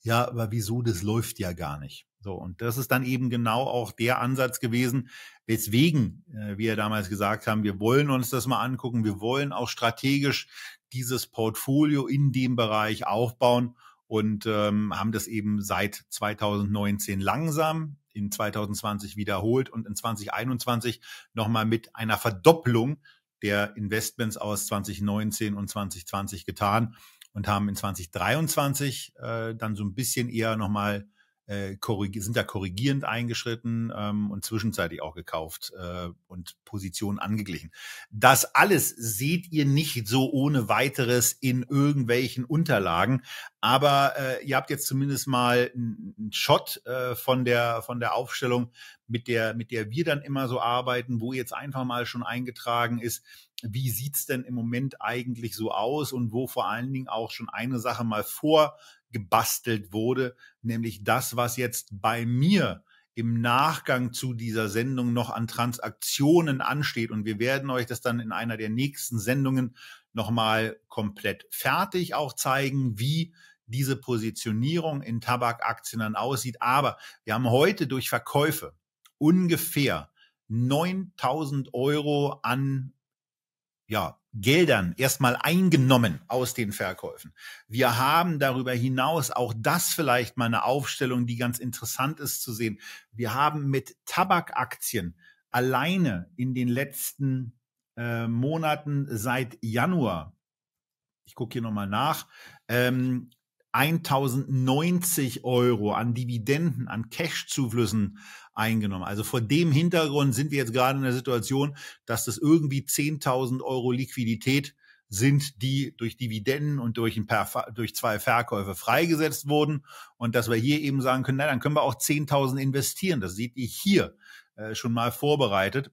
ja, aber wieso, das läuft ja gar nicht. So, und das ist dann eben genau auch der Ansatz gewesen, weswegen äh, wir damals gesagt haben, wir wollen uns das mal angucken, wir wollen auch strategisch dieses Portfolio in dem Bereich aufbauen und ähm, haben das eben seit 2019 langsam in 2020 wiederholt und in 2021 nochmal mit einer Verdopplung der Investments aus 2019 und 2020 getan und haben in 2023 äh, dann so ein bisschen eher nochmal äh, sind da korrigierend eingeschritten ähm, und zwischenzeitlich auch gekauft äh, und Positionen angeglichen. Das alles seht ihr nicht so ohne weiteres in irgendwelchen Unterlagen, aber äh, ihr habt jetzt zumindest mal einen Shot äh, von der von der Aufstellung, mit der mit der wir dann immer so arbeiten, wo jetzt einfach mal schon eingetragen ist, wie sieht's denn im Moment eigentlich so aus und wo vor allen Dingen auch schon eine Sache mal vor gebastelt wurde, nämlich das, was jetzt bei mir im Nachgang zu dieser Sendung noch an Transaktionen ansteht. Und wir werden euch das dann in einer der nächsten Sendungen nochmal komplett fertig auch zeigen, wie diese Positionierung in Tabakaktien dann aussieht. Aber wir haben heute durch Verkäufe ungefähr 9000 Euro an ja, Geldern erstmal eingenommen aus den Verkäufen. Wir haben darüber hinaus auch das vielleicht mal eine Aufstellung, die ganz interessant ist zu sehen. Wir haben mit Tabakaktien alleine in den letzten äh, Monaten seit Januar, ich gucke hier nochmal nach, ähm, 1090 Euro an Dividenden, an Cash-Zuflüssen, eingenommen. Also vor dem Hintergrund sind wir jetzt gerade in der Situation, dass das irgendwie 10.000 Euro Liquidität sind, die durch Dividenden und durch, ein paar, durch zwei Verkäufe freigesetzt wurden. Und dass wir hier eben sagen können, na, dann können wir auch 10.000 investieren. Das seht ihr hier äh, schon mal vorbereitet.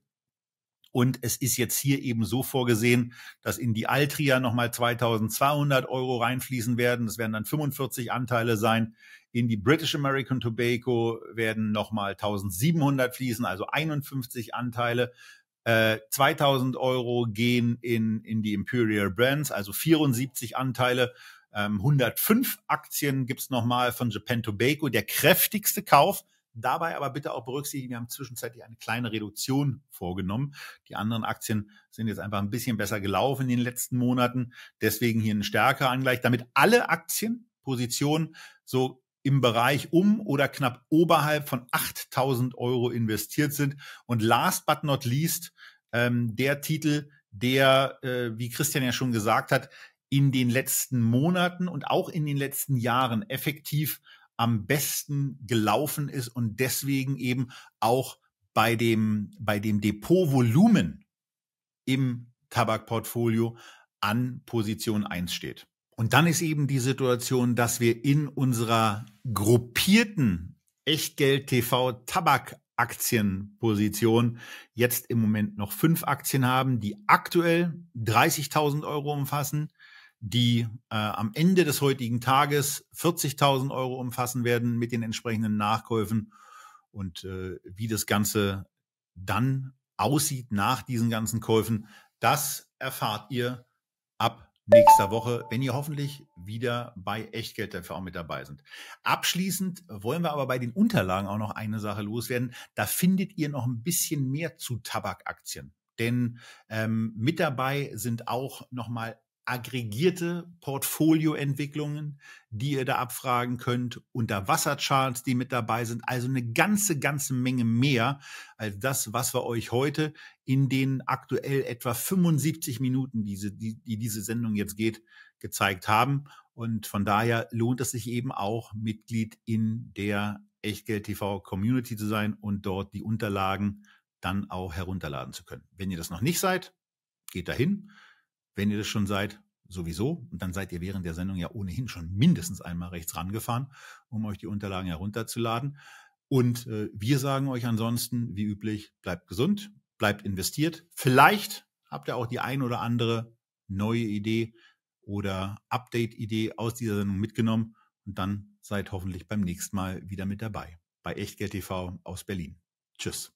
Und es ist jetzt hier eben so vorgesehen, dass in die Altria nochmal 2200 Euro reinfließen werden. Das werden dann 45 Anteile sein. In die British American Tobacco werden nochmal 1700 fließen, also 51 Anteile. 2000 äh, Euro gehen in, in die Imperial Brands, also 74 Anteile. 105 ähm, Aktien gibt's nochmal von Japan Tobacco. Der kräftigste Kauf Dabei aber bitte auch berücksichtigen, wir haben zwischenzeitlich eine kleine Reduktion vorgenommen. Die anderen Aktien sind jetzt einfach ein bisschen besser gelaufen in den letzten Monaten. Deswegen hier ein stärkerer Angleich, damit alle Aktienpositionen so im Bereich um oder knapp oberhalb von 8000 Euro investiert sind. Und last but not least, ähm, der Titel, der, äh, wie Christian ja schon gesagt hat, in den letzten Monaten und auch in den letzten Jahren effektiv am besten gelaufen ist und deswegen eben auch bei dem, bei dem Depotvolumen im Tabakportfolio an Position eins steht. Und dann ist eben die Situation, dass wir in unserer gruppierten Echtgeld-TV-Tabak-Aktienposition jetzt im Moment noch fünf Aktien haben, die aktuell 30.000 Euro umfassen, die äh, am Ende des heutigen Tages 40.000 Euro umfassen werden mit den entsprechenden Nachkäufen. Und äh, wie das Ganze dann aussieht nach diesen ganzen Käufen, das erfahrt ihr ab nächster Woche, wenn ihr hoffentlich wieder bei Echtgeld TV mit dabei seid. Abschließend wollen wir aber bei den Unterlagen auch noch eine Sache loswerden. Da findet ihr noch ein bisschen mehr zu Tabakaktien. Denn ähm, mit dabei sind auch nochmal aggregierte Portfolioentwicklungen, die ihr da abfragen könnt, unter Wassercharts, die mit dabei sind, also eine ganze, ganze Menge mehr als das, was wir euch heute in den aktuell etwa 75 Minuten, diese, die, die diese Sendung jetzt geht, gezeigt haben. Und von daher lohnt es sich eben auch, Mitglied in der Echtgeld TV Community zu sein und dort die Unterlagen dann auch herunterladen zu können. Wenn ihr das noch nicht seid, geht dahin. Wenn ihr das schon seid, sowieso. Und dann seid ihr während der Sendung ja ohnehin schon mindestens einmal rechts rangefahren, um euch die Unterlagen herunterzuladen. Und äh, wir sagen euch ansonsten, wie üblich, bleibt gesund, bleibt investiert. Vielleicht habt ihr auch die ein oder andere neue Idee oder Update-Idee aus dieser Sendung mitgenommen. Und dann seid hoffentlich beim nächsten Mal wieder mit dabei. Bei Echtgeld TV aus Berlin. Tschüss.